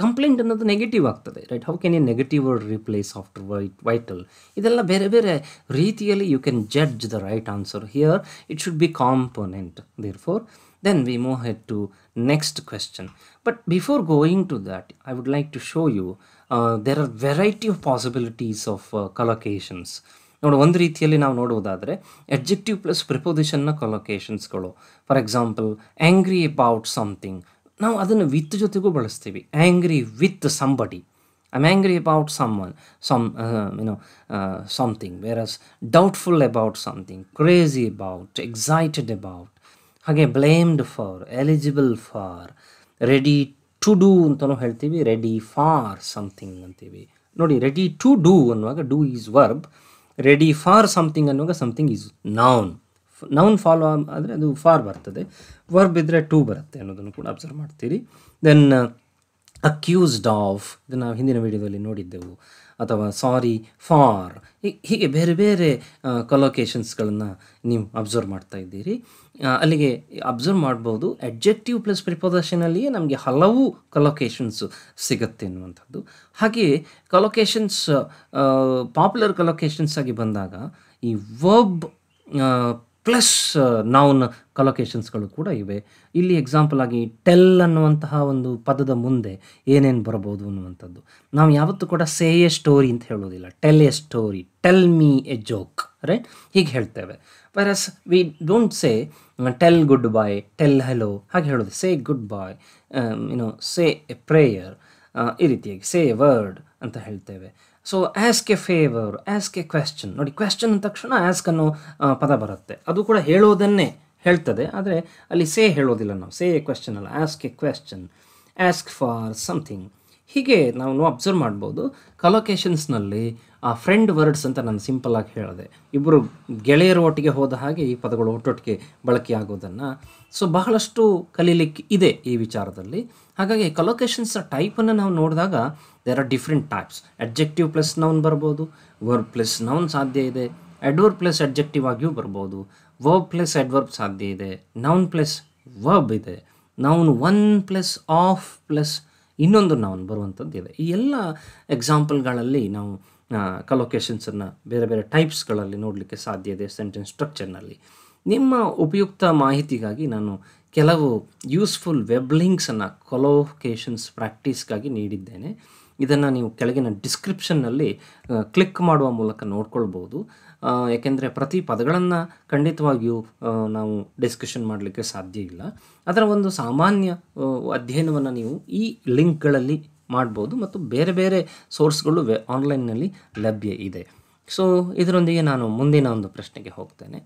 Speaker 1: ಕಂಪ್ಲೇಂಟ್ ಅನ್ನೋದು ನೆಗೆಟಿವ್ ಆಗ್ತದೆ right how can a negative word replace after white vital ಇದೆಲ್ಲ ಬೇರೆ ಬೇರೆ ರೀತಿಯಲ್ಲಿ you can judge the right answer here it should be component therefore then we move ahead to next question but before going to that I would like to show you there are variety possibilities possibilities of ನೋಡು ಒಂದು ರೀತಿಯಲ್ಲಿ ನಾವು ನೋಡುವುದಾದರೆ ಎಡ್ಜೆಕ್ಟಿವ್ ಪ್ಲಸ್ ಪ್ರಿಪೊಸಿಷನ್ನ ಕೊಲೊಕೇಶನ್ಸ್ಗಳು for example angry about something ನಾವು ಅದನ್ನು ವಿತ್ ಜೊತೆಗೂ ಬಳಸ್ತೀವಿ angry with somebody I am angry about some one some you know something whereas doubtful about something crazy about excited about ಹಾಗೆ blamed for eligible for ready to do ಅಂತಲೂ ಹೇಳ್ತೀವಿ ರೆಡಿ ಫಾರ್ ಸಮ್ಥಿಂಗ್ ಅಂತೀವಿ ನೋಡಿ ರೆಡಿ ಟು ಡೂ ಅನ್ನುವಾಗ do is verb ready for something ಅನ್ನುವಾಗ something is noun noun follow ಆದರೆ ಅದು ಫಾರ್ ಬರ್ತದೆ ವರ್ಬ್ ಇದ್ದರೆ ಟೂ ಬರುತ್ತೆ ಅನ್ನೋದನ್ನು ಕೂಡ ಅಬ್ಸರ್ವ್ ಮಾಡ್ತೀರಿ ದೆನ್ ಅಕ್ಯೂಸ್ಡ್ ಆಫ್ ಇದನ್ನು ನಾವು ಹಿಂದಿನ ವಿಡಿಯೋದಲ್ಲಿ ನೋಡಿದ್ದೆವು ಅಥವಾ ಸಾರಿ ಫಾರ್ ಹೀಗೆ ಬೇರೆ ಬೇರೆ ಕೊಲೊಕೇಶನ್ಸ್ಗಳನ್ನು ನೀವು ಅಬ್ಸರ್ವ್ ಮಾಡ್ತಾ ಇದ್ದೀರಿ ಅಲ್ಲಿಗೆ ಅಬ್ಸರ್ವ್ ಮಾಡ್ಬೋದು ಎಡ್ಜೆಕ್ಟಿವ್ ಪ್ಲಸ್ ಪ್ರಿಪೋಸಷನಲ್ಲಿಯೇ ನಮಗೆ ಹಲವು ಕೊಲೊಕೇಶನ್ಸು ಸಿಗುತ್ತೆ ಅನ್ನುವಂಥದ್ದು ಹಾಗೆಯೇ ಕಲೊಕೇಶನ್ಸ್ ಪಾಪ್ಯುಲರ್ ಕಲೊಕೇಶನ್ಸ್ ಆಗಿ ಬಂದಾಗ ಈ ವರ್ಬ್ ಪ್ಲಸ್ ನೌನ್ ಕಲೊಕೇಶನ್ಸ್ಗಳು ಕೂಡ ಇವೆ ಇಲ್ಲಿ ಎಕ್ಸಾಂಪಲ್ ಆಗಿ ಟೆಲ್ ಅನ್ನುವಂತಹ ಒಂದು ಪದದ ಮುಂದೆ ಏನೇನು ಬರಬಹುದು ಅನ್ನುವಂಥದ್ದು ನಾವು ಯಾವತ್ತೂ ಕೂಡ ಸೇ ಎ ಸ್ಟೋರಿ ಅಂತ ಹೇಳೋದಿಲ್ಲ tell a story tell me a joke right ಹೀಗೆ ಹೇಳ್ತೇವೆ whereas we don't say tell goodbye tell hello ಹಾಗೆ ಹೇಳೋದು say goodbye you know say a prayer ಈ ರೀತಿಯಾಗಿ ಸೇ ಎ ವರ್ಡ್ ಅಂತ ಹೇಳ್ತೇವೆ so ask a favour ask a question ನೋಡಿ ಕ್ವೆಶ್ಚನ್ ಅಂದ ತಕ್ಷಣ ಆಸ್ಕ್ ಅನ್ನೋ ಪದ ಬರುತ್ತೆ ಅದು ಕೂಡ ಹೇಳೋದನ್ನೇ ಹೇಳ್ತದೆ ಆದರೆ ಅಲ್ಲಿ ಸೇ ಹೇಳೋದಿಲ್ಲ ನಾವು ಸೇ ಎ ಕ್ವೆಶ್ಚನ್ ಅಲ್ಲ ask a question ask for something ಹೀಗೆ ನಾವು ಅಬ್ಸರ್ವ್ ಮಾಡ್ಬೋದು ಕಲೋಕೇಶನ್ಸ್ನಲ್ಲಿ ಆ ಫ್ರೆಂಡ್ ವರ್ಡ್ಸ್ ಅಂತ ನಾನು ಸಿಂಪಲ್ಲಾಗಿ ಹೇಳಿದೆ ಇಬ್ಬರು ಗೆಳೆಯರ ಒಟ್ಟಿಗೆ ಹೋದ ಹಾಗೆ ಈ ಪದಗಳು ಒಟ್ಟೊಟ್ಟಿಗೆ ಬಳಕೆಯಾಗೋದನ್ನು ಸೊ ಬಹಳಷ್ಟು ಕಲೀಲಿಕ್ಕೆ ಇದೆ ಈ ವಿಚಾರದಲ್ಲಿ ಹಾಗಾಗಿ ಕಲೋಕೇಶನ್ಸ್ ಟೈಪನ್ನು ನಾವು ನೋಡಿದಾಗ there are different types adjective plus noun ಬರ್ಬೋದು ವರ್ಬ್ ಪ್ಲಸ್ ನೌನ್ ಸಾಧ್ಯ ಇದೆ ಅಡ್ವರ್ಬ್ ಪ್ಲಸ್ ಅಡ್ಜೆಕ್ಟಿವ್ ಆಗಿಯೂ ಬರ್ಬೋದು ವರ್ಬ್ ಪ್ಲಸ್ ಅಡ್ವರ್ಬ್ ಸಾಧ್ಯ ಇದೆ ನೌನ್ ಪ್ಲಸ್ ವರ್ಬ್ ಇದೆ noun one plus of plus ಇನ್ನೊಂದು ನಾವು ಬರುವಂಥದ್ದು ಇದೆ ಈ ಎಲ್ಲ ಎಕ್ಸಾಂಪಲ್ಗಳಲ್ಲಿ ನಾವು ಕಲೊಕೇಶನ್ಸನ್ನು ಬೇರೆ ಬೇರೆ ಟೈಪ್ಸ್ಗಳಲ್ಲಿ ನೋಡಲಿಕ್ಕೆ ಸಾಧ್ಯ ಇದೆ ಸೆಂಟೆನ್ಸ್ ಸ್ಟ್ರಕ್ಚರ್ನಲ್ಲಿ ನಿಮ್ಮ ಉಪಯುಕ್ತ ಮಾಹಿತಿಗಾಗಿ ನಾನು ಕೆಲವು ಯೂಸ್ಫುಲ್ ವೆಬ್ ಲಿಂಕ್ಸನ್ನು ಕೊಲೋಕೇಶನ್ಸ್ ಪ್ರಾಕ್ಟೀಸ್ಗಾಗಿ ನೀಡಿದ್ದೇನೆ ಇದನ್ನು ನೀವು ಕೆಳಗಿನ ಡಿಸ್ಕ್ರಿಪ್ಷನ್ನಲ್ಲಿ ಕ್ಲಿಕ್ ಮಾಡುವ ಮೂಲಕ ನೋಡ್ಕೊಳ್ಬೋದು ಏಕೆಂದರೆ ಪ್ರತಿ ಪದಗಳನ್ನು ಖಂಡಿತವಾಗಿಯೂ ನಾವು ಡಿಸ್ಕಷನ್ ಮಾಡಲಿಕ್ಕೆ ಸಾಧ್ಯ ಇಲ್ಲ ಅದರ ಒಂದು ಸಾಮಾನ್ಯ ಅಧ್ಯಯನವನ್ನು ನೀವು ಈ ಲಿಂಕ್ಗಳಲ್ಲಿ ಮಾಡ್ಬೋದು ಮತ್ತು ಬೇರೆ ಬೇರೆ ಸೋರ್ಸ್ಗಳು ವೆ ಆನ್ಲೈನ್ನಲ್ಲಿ ಲಭ್ಯ ಇದೆ ಸೊ ಇದರೊಂದಿಗೆ ನಾನು ಮುಂದಿನ ಒಂದು ಪ್ರಶ್ನೆಗೆ ಹೋಗ್ತೇನೆ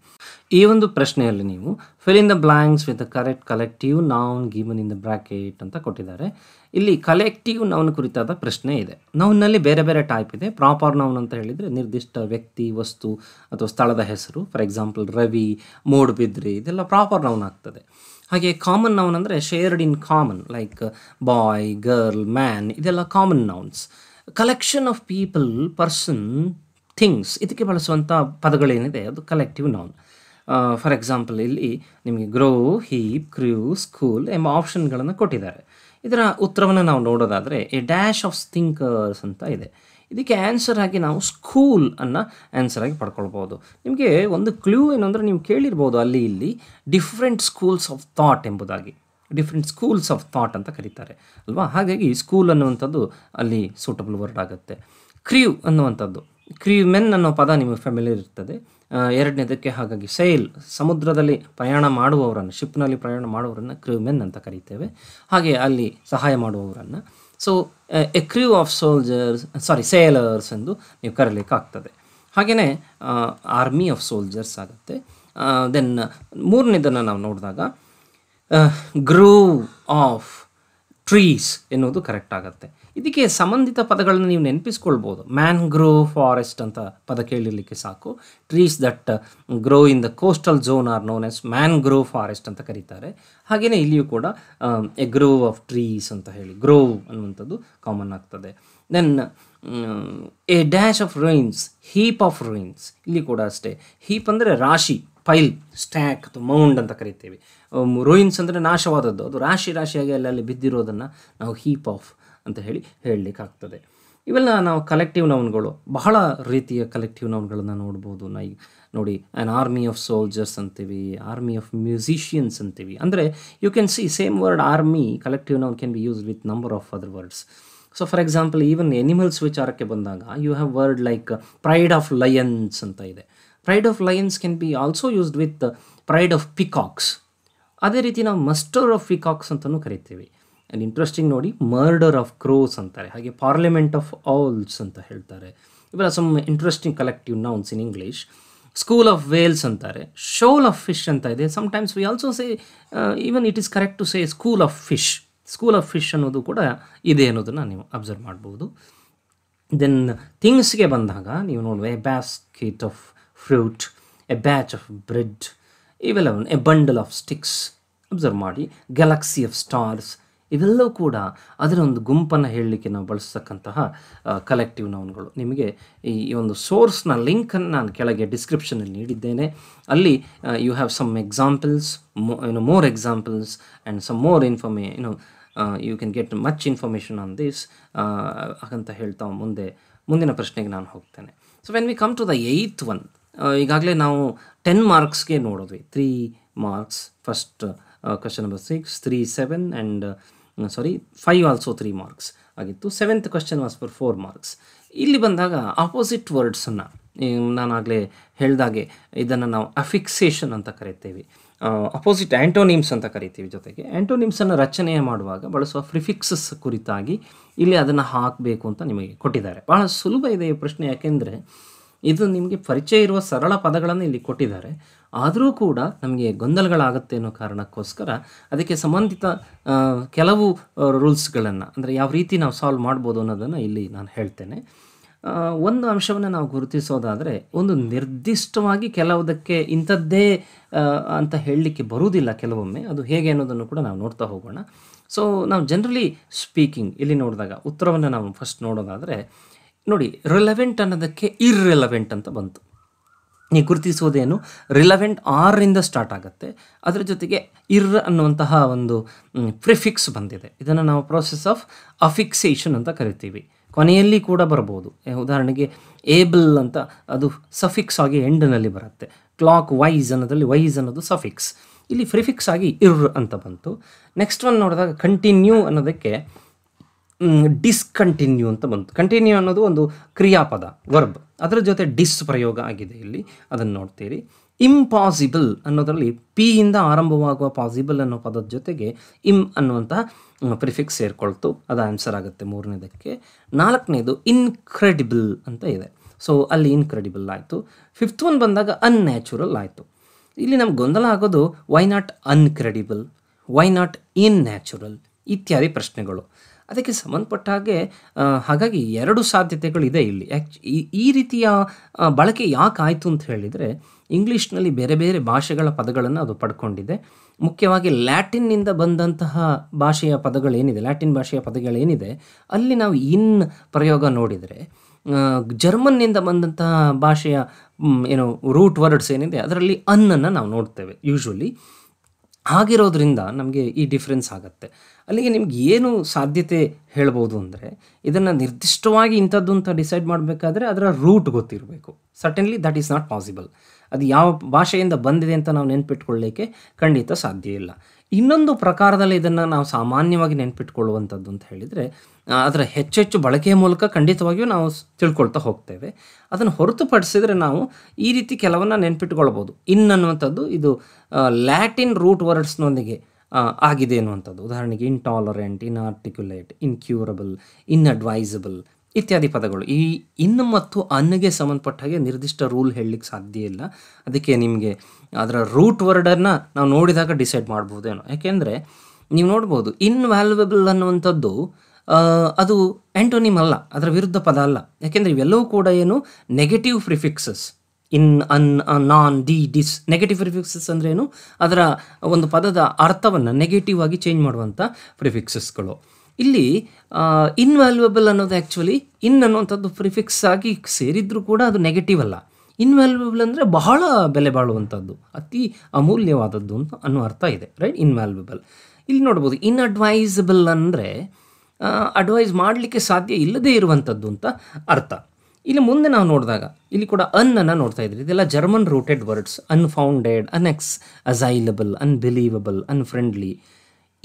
Speaker 1: ಈ ಒಂದು ಪ್ರಶ್ನೆಯಲ್ಲಿ ನೀವು fill in the blanks with the correct collective noun given in the bracket ಅಂತ ಕೊಟ್ಟಿದ್ದಾರೆ ಇಲ್ಲಿ ಕಲೆಕ್ಟಿವ್ ನೌನ್ ಕುರಿತಾದ ಪ್ರಶ್ನೆ ಇದೆ ನೌನ್ನಲ್ಲಿ ಬೇರೆ ಬೇರೆ ಟೈಪ್ ಇದೆ ಪ್ರಾಪರ್ ನೌನ್ ಅಂತ ಹೇಳಿದರೆ ನಿರ್ದಿಷ್ಟ ವ್ಯಕ್ತಿ ವಸ್ತು ಅಥವಾ ಸ್ಥಳದ ಹೆಸರು ಫಾರ್ ಎಕ್ಸಾಂಪಲ್ ರವಿ ಬಿದ್ರಿ ಇದೆಲ್ಲ ಪ್ರಾಪರ್ ನೌನ್ ಆಗ್ತದೆ ಹಾಗೆ ಕಾಮನ್ ನೌನ್ ಅಂದರೆ shared in common like boy girl man ಇದೆಲ್ಲ common nouns collection of people person things ಇದಕ್ಕೆ ಬಳಸುವಂಥ ಪದಗಳೇನಿದೆ ಅದು ಕಲೆಕ್ಟಿವ್ ನೌನ್ ಫಾರ್ ಎಕ್ಸಾಂಪಲ್ ಇಲ್ಲಿ ನಿಮಗೆ ಗ್ರೋ ಹೀಪ್ ಕ್ರ್ಯೂ ಸ್ಕೂಲ್ ಎಂಬ ಆಪ್ಷನ್ಗಳನ್ನು ಕೊಟ್ಟಿದ್ದಾರೆ ಇದರ ಉತ್ತರವನ್ನು ನಾವು ನೋಡೋದಾದರೆ ಎ ಡ್ಯಾಶ್ ಆಫ್ ಥಿಂಕರ್ಸ್ ಅಂತ ಇದೆ ಇದಕ್ಕೆ ಆನ್ಸರ್ ಆಗಿ ನಾವು ಸ್ಕೂಲ್ ಅನ್ನು ಆನ್ಸರ್ ಆಗಿ ಪಡ್ಕೊಳ್ಬೋದು ನಿಮಗೆ ಒಂದು ಕ್ಲೂ ಏನು ಅಂದರೆ ನೀವು ಕೇಳಿರ್ಬೋದು ಅಲ್ಲಿ ಇಲ್ಲಿ ಡಿಫ್ರೆಂಟ್ ಸ್ಕೂಲ್ಸ್ ಆಫ್ ಥಾಟ್ ಎಂಬುದಾಗಿ ಡಿಫ್ರೆಂಟ್ ಸ್ಕೂಲ್ಸ್ ಆಫ್ ಥಾಟ್ ಅಂತ ಕರೀತಾರೆ ಅಲ್ವಾ ಹಾಗಾಗಿ ಸ್ಕೂಲ್ ಅನ್ನುವಂಥದ್ದು ಅಲ್ಲಿ ಸೂಟಬಲ್ ವರ್ಡ್ ಆಗುತ್ತೆ ಕ್ರ್ಯೂ ಅನ್ನುವಂಥದ್ದು ಮೆನ್ ಅನ್ನೋ ಪದ ನಿಮಗೆ ಫ್ಯಾಮಿಲಿ ಇರ್ತದೆ ಎರಡನೇದಕ್ಕೆ ಹಾಗಾಗಿ ಸೈಲ್ ಸಮುದ್ರದಲ್ಲಿ ಪ್ರಯಾಣ ಮಾಡುವವರನ್ನು ಶಿಪ್ನಲ್ಲಿ ಪ್ರಯಾಣ ಮಾಡುವವರನ್ನು ಕ್ರೀಮೆನ್ ಅಂತ ಕರೀತೇವೆ ಹಾಗೆ ಅಲ್ಲಿ ಸಹಾಯ ಮಾಡುವವರನ್ನು so a crew of soldiers sorry sailors ಎಂದು ನೀವು ಕರೀಲಿಕ್ಕಾಗ್ತದೆ ಹಾಗೆಯೇ ಆರ್ಮಿ ಆಫ್ ಸೋಲ್ಜರ್ಸ್ ಆಗುತ್ತೆ ದೆನ್ ಮೂರನೇದನ್ನು ನಾವು ನೋಡಿದಾಗ ಗ್ರೂವ್ ಆಫ್ ಟ್ರೀಸ್ ಎನ್ನುವುದು ಕರೆಕ್ಟ್ ಆಗುತ್ತೆ ಇದಕ್ಕೆ ಸಂಬಂಧಿತ ಪದಗಳನ್ನು ನೀವು ನೆನಪಿಸ್ಕೊಳ್ಬೋದು ಮ್ಯಾನ್ ಗ್ರೋ ಫಾರೆಸ್ಟ್ ಅಂತ ಪದ ಕೇಳಿರಲಿಕ್ಕೆ ಸಾಕು trees that grow in the coastal zone are known as grow forest ಅಂತ ಕರೀತಾರೆ ಹಾಗೆಯೇ ಇಲ್ಲಿಯೂ ಕೂಡ ಎ ಗ್ರೋ ಆಫ್ ಟ್ರೀಸ್ ಅಂತ ಹೇಳಿ ಗ್ರೋವ್ ಅನ್ನುವಂಥದ್ದು ಕಾಮನ್ ಆಗ್ತದೆ then a dash of ruins heap of ruins ಇಲ್ಲಿ ಕೂಡ ಅಷ್ಟೇ ಹೀಪ್ ಅಂದರೆ ರಾಶಿ ಪೈಲ್ ಸ್ಟ್ಯಾಕ್ ಅಥವಾ ಮೌಂಡ್ ಅಂತ ಕರಿತೇವೆ ರೋಯಿನ್ಸ್ um, ಅಂದರೆ ನಾಶವಾದದ್ದು ಅದು ರಾಶಿ ರಾಶಿಯಾಗಿ ಅಲ್ಲಲ್ಲಿ ಬಿದ್ದಿರೋದನ್ನು ನಾವು ಹೀಪ್ ಆಫ್ ಅಂತ ಹೇಳಿ ಹೇಳಲಿಕ್ಕಾಗ್ತದೆ ಇವೆಲ್ಲ ನಾವು ಕಲೆಕ್ಟಿವ್ ನೌನ್ಗಳು ಬಹಳ ರೀತಿಯ ಕಲೆಕ್ಟಿವ್ ನೌನ್ಗಳನ್ನು ನೋಡ್ಬೋದು ನೈ ನೋಡಿ ಆ್ಯನ್ ಆರ್ಮಿ ಆಫ್ ಸೋಲ್ಜರ್ಸ್ ಅಂತೀವಿ ಆರ್ಮಿ ಆಫ್ ಮ್ಯೂಸಿಷಿಯನ್ಸ್ ಅಂತೀವಿ ಅಂದರೆ you can see same word army collective noun can be use with number of other words so for example even animals ವಿಚಾರಕ್ಕೆ ಬಂದಾಗ you have word like pride of lions ಅಂತ ಇದೆ pride of lions can be also used with pride of peacocks ಅದೇ ರೀತಿ ನಾವು ಮಸ್ಟರ್ ಆಫ್ ಪಿಕಾಕ್ಸ್ ಅಂತಲೂ ಕರಿತೀವಿ ಅಲ್ಲಿ ಇಂಟ್ರೆಸ್ಟಿಂಗ್ ನೋಡಿ ಮರ್ಡರ್ ಆಫ್ ಕ್ರೋಸ್ ಅಂತಾರೆ ಹಾಗೆ ಪಾರ್ಲಿಮೆಂಟ್ ಆಫ್ ಆಲ್ಸ್ ಅಂತ ಹೇಳ್ತಾರೆ ಇವೆಲ್ಲ some interesting collective nouns in English school of whales ಅಂತಾರೆ ಶೋಲ್ ಆಫ್ ಫಿಶ್ ಅಂತ ಇದೆ sometimes we also say even it is correct to say school of fish school of fish ಅನ್ನೋದು ಕೂಡ ಇದೆ ಅನ್ನೋದನ್ನು ನೀವು ಅಬ್ಸರ್ವ್ ಮಾಡ್ಬೋದು ದೆನ್ ಥಿಂಗ್ಸ್ಗೆ ಬಂದಾಗ ನೀವು ನೋಡುವ a basket of fruit a batch of bread ಇವೆಲ್ಲ a bundle of sticks observe ಮಾಡಿ ಗ್ಯಾಲಕ್ಸಿ ಆಫ್ ಸ್ಟಾರ್ಸ್ ಇವೆಲ್ಲವೂ ಕೂಡ ಅದರ ಒಂದು ಗುಂಪನ್ನು ಹೇಳಲಿಕ್ಕೆ ನಾವು ಬಳಸ್ತಕ್ಕಂತಹ ಕಲೆಕ್ಟಿವ್ ನೌನ್ಗಳು ನಿಮಗೆ ಈ ಒಂದು ಸೋರ್ಸ್ನ ಲಿಂಕನ್ನು ನಾನು ಕೆಳಗೆ ಡಿಸ್ಕ್ರಿಪ್ಷನಲ್ಲಿ ನೀಡಿದ್ದೇನೆ ಅಲ್ಲಿ you have some examples mo more examples and some more informa you know you can get much information on this ಹಾಗಂತ ಹೇಳ್ತಾ ಮುಂದೆ ಮುಂದಿನ ಪ್ರಶ್ನೆಗೆ ನಾನು ಹೋಗ್ತೇನೆ so when we come to the eighth one ಈಗಾಗಲೇ ನಾವು ಟೆನ್ ಮಾರ್ಕ್ಸ್ಗೆ ನೋಡಿದ್ವಿ three marks first question number six three seven and sorry five also three marks ಆಗಿತ್ತು seventh question was for four marks ಇಲ್ಲಿ ಬಂದಾಗ ಆಪೋಸಿಟ್ ವರ್ಡ್ಸನ್ನು ನಾನಾಗಲೇ ಹೇಳ್ದಾಗೆ ಇದನ್ನು ನಾವು ಅಫಿಕ್ಸೇಷನ್ ಅಂತ ಕರಿತೇವೆ ಅಪೋಸಿಟ್ ಆ್ಯಂಟೋನಿಮ್ಸ್ ಅಂತ ಕರಿತೀವಿ ಜೊತೆಗೆ ಆ್ಯಂಟೋನಿಮ್ಸನ್ನು ರಚನೆ ಮಾಡುವಾಗ ಬಳಸುವ ಪ್ರಿಫಿಕ್ಸಸ್ ಕುರಿತಾಗಿ ಇಲ್ಲಿ ಅದನ್ನು ಹಾಕಬೇಕು ಅಂತ ನಿಮಗೆ ಕೊಟ್ಟಿದ್ದಾರೆ ಬಹಳ ಸುಲಭ ಇದೆ ಈ ಪ್ರಶ್ನೆ ಯಾಕೆಂದರೆ ಇದು ನಿಮಗೆ ಪರಿಚಯ ಇರುವ ಸರಳ ಪದಗಳನ್ನು ಇಲ್ಲಿ ಕೊಟ್ಟಿದ್ದಾರೆ ಆದರೂ ಕೂಡ ನಮಗೆ ಗೊಂದಲಗಳಾಗುತ್ತೆ ಅನ್ನೋ ಕಾರಣಕ್ಕೋಸ್ಕರ ಅದಕ್ಕೆ ಸಂಬಂಧಿತ ಕೆಲವು ರೂಲ್ಸ್ಗಳನ್ನು ಅಂದರೆ ಯಾವ ರೀತಿ ನಾವು ಸಾಲ್ವ್ ಮಾಡ್ಬೋದು ಅನ್ನೋದನ್ನು ಇಲ್ಲಿ ನಾನು ಹೇಳ್ತೇನೆ ಒಂದು ಅಂಶವನ್ನು ನಾವು ಗುರುತಿಸೋದಾದರೆ ಒಂದು ನಿರ್ದಿಷ್ಟವಾಗಿ ಕೆಲವುದಕ್ಕೆ ಇಂಥದ್ದೇ ಅಂತ ಹೇಳಲಿಕ್ಕೆ ಬರುವುದಿಲ್ಲ ಕೆಲವೊಮ್ಮೆ ಅದು ಹೇಗೆ ಅನ್ನೋದನ್ನು ಕೂಡ ನಾವು ನೋಡ್ತಾ ಹೋಗೋಣ ಸೊ ನಾವು ಜನರಲಿ ಸ್ಪೀಕಿಂಗ್ ಇಲ್ಲಿ ನೋಡಿದಾಗ ಉತ್ತರವನ್ನು ನಾವು ಫಸ್ಟ್ ನೋಡೋದಾದರೆ ನೋಡಿ ರಿಲೆವೆಂಟ್ ಅನ್ನೋದಕ್ಕೆ ಇರ್ರೆಲೆವೆಂಟ್ ಅಂತ ಬಂತು ನೀವು ಗುರುತಿಸುವುದೇನು ರಿಲವೆಂಟ್ ಆರಿಂದ ಸ್ಟಾರ್ಟ್ ಆಗುತ್ತೆ ಅದರ ಜೊತೆಗೆ ಇರ್ ಅನ್ನುವಂತಹ ಒಂದು ಪ್ರಿಫಿಕ್ಸ್ ಬಂದಿದೆ ಇದನ್ನು ನಾವು ಪ್ರೋಸೆಸ್ ಆಫ್ ಅಫಿಕ್ಸೇಷನ್ ಅಂತ ಕರಿತೀವಿ ಕೊನೆಯಲ್ಲಿ ಕೂಡ ಬರ್ಬೋದು ಉದಾಹರಣೆಗೆ ಏಬಲ್ ಅಂತ ಅದು ಸಫಿಕ್ಸ್ ಆಗಿ ಎಂಡ್ನಲ್ಲಿ ಬರುತ್ತೆ ಕ್ಲಾಕ್ ವೈಸ್ ಅನ್ನೋದ್ರಲ್ಲಿ ವೈಸ್ ಅನ್ನೋದು ಸಫಿಕ್ಸ್ ಇಲ್ಲಿ ಫ್ರಿಫಿಕ್ಸ್ ಆಗಿ ಇರ್ ಅಂತ ಬಂತು ನೆಕ್ಸ್ಟ್ ಒನ್ ನೋಡಿದಾಗ ಕಂಟಿನ್ಯೂ ಅನ್ನೋದಕ್ಕೆ ಡಿಸ್ಕಂಟಿನ್ಯೂ ಅಂತ ಬಂತು ಕಂಟಿನ್ಯೂ ಅನ್ನೋದು ಒಂದು ಕ್ರಿಯಾಪದ ವರ್ಬ್ ಅದರ ಜೊತೆ ಡಿಸ್ ಪ್ರಯೋಗ ಆಗಿದೆ ಇಲ್ಲಿ ಅದನ್ನು ನೋಡ್ತೀರಿ ಇಂಪಾಸಿಬಲ್ ಅನ್ನೋದರಲ್ಲಿ ಪಿ ಇಂದ ಆರಂಭವಾಗುವ ಪಾಸಿಬಲ್ ಅನ್ನೋ ಪದದ ಜೊತೆಗೆ ಇಮ್ ಅನ್ನುವಂತಹ ಪ್ರಿಫಿಕ್ಸ್ ಸೇರಿಕೊಳ್ತು ಅದು ಆನ್ಸರ್ ಆಗುತ್ತೆ ಮೂರನೇದಕ್ಕೆ ನಾಲ್ಕನೇದು ಇನ್ಕ್ರೆಡಿಬಲ್ ಅಂತ ಇದೆ ಸೊ ಅಲ್ಲಿ ಇನ್ಕ್ರೆಡಿಬಲ್ ಆಯಿತು ಫಿಫ್ತ್ ಒನ್ ಬಂದಾಗ ಅನ್ಯಾಚುರಲ್ ಆಯಿತು ಇಲ್ಲಿ ನಮ್ಗೆ ಗೊಂದಲ ಆಗೋದು why not uncredible why not in natural ಇತ್ಯಾದಿ ಪ್ರಶ್ನೆಗಳು ಅದಕ್ಕೆ ಸಂಬಂಧಪಟ್ಟ ಹಾಗೆ ಹಾಗಾಗಿ ಎರಡು ಸಾಧ್ಯತೆಗಳಿದೆ ಇಲ್ಲಿ ಆ್ಯಕ್ಚು ಈ ರೀತಿಯ ಬಳಕೆ ಯಾಕೆ ಆಯಿತು ಅಂತ ಹೇಳಿದರೆ ಇಂಗ್ಲೀಷ್ನಲ್ಲಿ ಬೇರೆ ಬೇರೆ ಭಾಷೆಗಳ ಪದಗಳನ್ನು ಅದು ಪಡ್ಕೊಂಡಿದೆ ಮುಖ್ಯವಾಗಿ ಲ್ಯಾಟಿನ್ನಿಂದ ಬಂದಂತಹ ಭಾಷೆಯ ಪದಗಳೇನಿದೆ ಲ್ಯಾಟಿನ್ ಭಾಷೆಯ ಪದಗಳೇನಿದೆ ಅಲ್ಲಿ ನಾವು ಇನ್ ಪ್ರಯೋಗ ನೋಡಿದರೆ ಜರ್ಮನ್ನಿಂದ ಬಂದಂತಹ ಭಾಷೆಯ ಏನು ರೂಟ್ ವರ್ಡ್ಸ್ ಏನಿದೆ ಅದರಲ್ಲಿ ಅನ್ನನ್ನು ನಾವು ನೋಡ್ತೇವೆ ಯೂಶ್ವಲಿ ಆಗಿರೋದ್ರಿಂದ ನಮಗೆ ಈ ಡಿಫ್ರೆನ್ಸ್ ಆಗುತ್ತೆ ಅಲ್ಲಿಗೆ ನಿಮ್ಗೆ ಏನು ಸಾಧ್ಯತೆ ಹೇಳ್ಬೋದು ಅಂದರೆ ಇದನ್ನು ನಿರ್ದಿಷ್ಟವಾಗಿ ಇಂಥದ್ದು ಅಂತ ಡಿಸೈಡ್ ಮಾಡಬೇಕಾದ್ರೆ ಅದರ ರೂಟ್ ಗೊತ್ತಿರಬೇಕು certainly that is not possible ಅದು ಯಾವ ಭಾಷೆಯಿಂದ ಬಂದಿದೆ ಅಂತ ನಾವು ನೆನ್ಪಿಟ್ಕೊಳ್ಳಲಿಕ್ಕೆ ಖಂಡಿತ ಸಾಧ್ಯ ಇಲ್ಲ ಇನ್ನೊಂದು ಪ್ರಕಾರದಲ್ಲಿ ಇದನ್ನು ನಾವು ಸಾಮಾನ್ಯವಾಗಿ ನೆನ್ಪಿಟ್ಕೊಳ್ಳುವಂಥದ್ದು ಅಂತ ಹೇಳಿದರೆ ಅದರ ಹೆಚ್ಚೆಚ್ಚು ಬಳಕೆಯ ಮೂಲಕ ಖಂಡಿತವಾಗಿಯೂ ನಾವು ತಿಳ್ಕೊಳ್ತಾ ಹೋಗ್ತೇವೆ ಅದನ್ನು ಹೊರತುಪಡಿಸಿದರೆ ನಾವು ಈ ರೀತಿ ಕೆಲವನ್ನು ನೆನ್ಪಿಟ್ಕೊಳ್ಬೋದು ಇನ್ ಅನ್ನುವಂಥದ್ದು ಇದು ಲ್ಯಾಟಿನ್ ರೂಟ್ ವರ್ಡ್ಸ್ನೊಂದಿಗೆ ಆಗಿದೆ ಅನ್ನುವಂಥದ್ದು ಉದಾಹರಣೆಗೆ ಇಂಟಾಲರೆಂಟ್ ಇನ್ಆರ್ಟಿಕ್ಯುಲೇಟ್ ಇನ್ಕ್ಯೂರಬಲ್ ಇನ್ಅಡ್ವೈಸಬಲ್ ಇತ್ಯಾದಿ ಪದಗಳು ಈ ಇನ್ ಮತ್ತು ಅನ್ನಗೆ ಸಂಬಂಧಪಟ್ಟ ಹಾಗೆ ನಿರ್ದಿಷ್ಟ ರೂಲ್ ಹೇಳಲಿಕ್ಕೆ ಸಾಧ್ಯ ಇಲ್ಲ ಅದಕ್ಕೆ ನಿಮಗೆ ಅದರ ರೂಟ್ ವರ್ಡನ್ನು ನಾವು ನೋಡಿದಾಗ ಡಿಸೈಡ್ ಮಾಡ್ಬೋದೇನೋ ಯಾಕೆಂದರೆ ನೀವು ನೋಡ್ಬೋದು ವ್ಯಾಲ್ಯೂಬಲ್ ಅನ್ನುವಂಥದ್ದು ಅದು ಆ್ಯಂಟೋನಿಮ್ ಅಲ್ಲ ಅದರ ವಿರುದ್ಧ ಪದ ಅಲ್ಲ ಯಾಕೆಂದರೆ ಇವೆಲ್ಲವೂ ಕೂಡ ಏನು negative prefixes in un non de dis negative prefixes ಅಂದರೆ ಏನು ಅದರ ಒಂದು ಪದದ ಅರ್ಥವನ್ನು ನೆಗೆಟಿವ್ ಆಗಿ ಚೇಂಜ್ ಮಾಡುವಂಥ ಪ್ರಿಫಿಕ್ಸಸ್ಗಳು ಇಲ್ಲಿ ಇನ್ವ್ಯಾಲ್ಯೂಯಬಲ್ ಅನ್ನೋದು ಆ್ಯಕ್ಚುಲಿ ಇನ್ ಅನ್ನುವಂಥದ್ದು ಪ್ರಿಫಿಕ್ಸ್ ಆಗಿ ಸೇರಿದ್ರೂ ಕೂಡ ಅದು ನೆಗೆಟಿವ್ ಅಲ್ಲ ಇನ್ವ್ಯಾಲ್ಯೂಯಬಲ್ ಅಂದರೆ ಬಹಳ ಬೆಲೆ ಬಾಳುವಂಥದ್ದು ಅತಿ ಅಮೂಲ್ಯವಾದದ್ದು ಅಂತ ಅನ್ನೋ ಅರ್ಥ ಇದೆ ರೈಟ್ ಇನ್ವ್ಯಾಲ್ಯೂಯಬಲ್ ಇಲ್ಲಿ ನೋಡ್ಬೋದು ಇನ್ಅಡ್ವೈಸಬಲ್ ಅಂದರೆ ಅಡ್ವೈಸ್ ಮಾಡಲಿಕ್ಕೆ ಸಾಧ್ಯ ಇಲ್ಲದೇ ಇರುವಂಥದ್ದು ಅಂತ ಅರ್ಥ ಇಲ್ಲಿ ಮುಂದೆ ನಾವು ನೋಡಿದಾಗ ಇಲ್ಲಿ ಕೂಡ ಅನ್ನನ್ನು ನೋಡ್ತಾ ಇದ್ರಿ ಇದೆಲ್ಲ German rooted words unfounded unavailable unbelievable unfriendly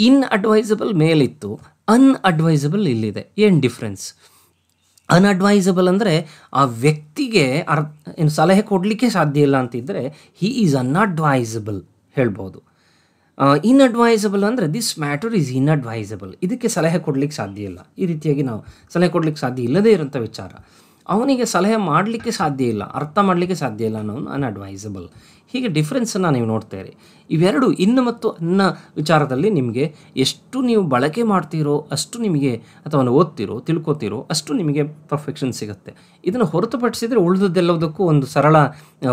Speaker 1: in advisable ಮೇಲಿತ್ತು ಅನ್ಅಡ್ವೈಸಬಲ್ ಇಲ್ಲಿದೆ ಏನು ಡಿಫ್ರೆನ್ಸ್ ಅನ್ಅಡ್ವೈಸಬಲ್ ಅಂದರೆ ಆ ವ್ಯಕ್ತಿಗೆ ಅರ್ ಏನು ಸಲಹೆ ಕೊಡಲಿಕ್ಕೆ ಸಾಧ್ಯ ಇಲ್ಲ ಅಂತಿದ್ದರೆ ಹಿ ಈಸ್ ಅನ್ಅಡ್ವೈಸಬಲ್ ಹೇಳ್ಬೋದು ಇನ್ಅಡ್ವೈಸಬಲ್ ಅಂದರೆ ದಿಸ್ ಮ್ಯಾಟರ್ ಈಸ್ ಇನ್ಅಡ್ವೈಸಬಲ್ ಇದಕ್ಕೆ ಸಲಹೆ ಕೊಡಲಿಕ್ಕೆ ಸಾಧ್ಯ ಇಲ್ಲ ಈ ರೀತಿಯಾಗಿ ನಾವು ಸಲಹೆ ಕೊಡಲಿಕ್ಕೆ ಸಾಧ್ಯ ಇಲ್ಲದೇ ಇರೋಂಥ ವಿಚಾರ ಅವನಿಗೆ ಸಲಹೆ ಮಾಡಲಿಕ್ಕೆ ಸಾಧ್ಯ ಇಲ್ಲ ಅರ್ಥ ಮಾಡಲಿಕ್ಕೆ ಸಾಧ್ಯ ಇಲ್ಲ ಅನ್ನೋನು ಅನ್ಅಡ್ವೈಸಬಲ್ ಹೀಗೆ ಡಿಫ್ರೆನ್ಸನ್ನು ನೀವು ನೋಡ್ತೀರಿ ಇವೆರಡು ಇನ್ನು ಮತ್ತು ಅನ್ನ ವಿಚಾರದಲ್ಲಿ ನಿಮಗೆ ಎಷ್ಟು ನೀವು ಬಳಕೆ ಮಾಡ್ತೀರೋ ಅಷ್ಟು ನಿಮಗೆ ಅಥವಾ ಓದ್ತಿರೋ ತಿಳ್ಕೊತಿರೋ ಅಷ್ಟು ನಿಮಗೆ ಪರ್ಫೆಕ್ಷನ್ ಸಿಗುತ್ತೆ ಇದನ್ನು ಹೊರತುಪಡಿಸಿದರೆ ಉಳಿದದ್ದೆಲ್ಲದಕ್ಕೂ ಒಂದು ಸರಳ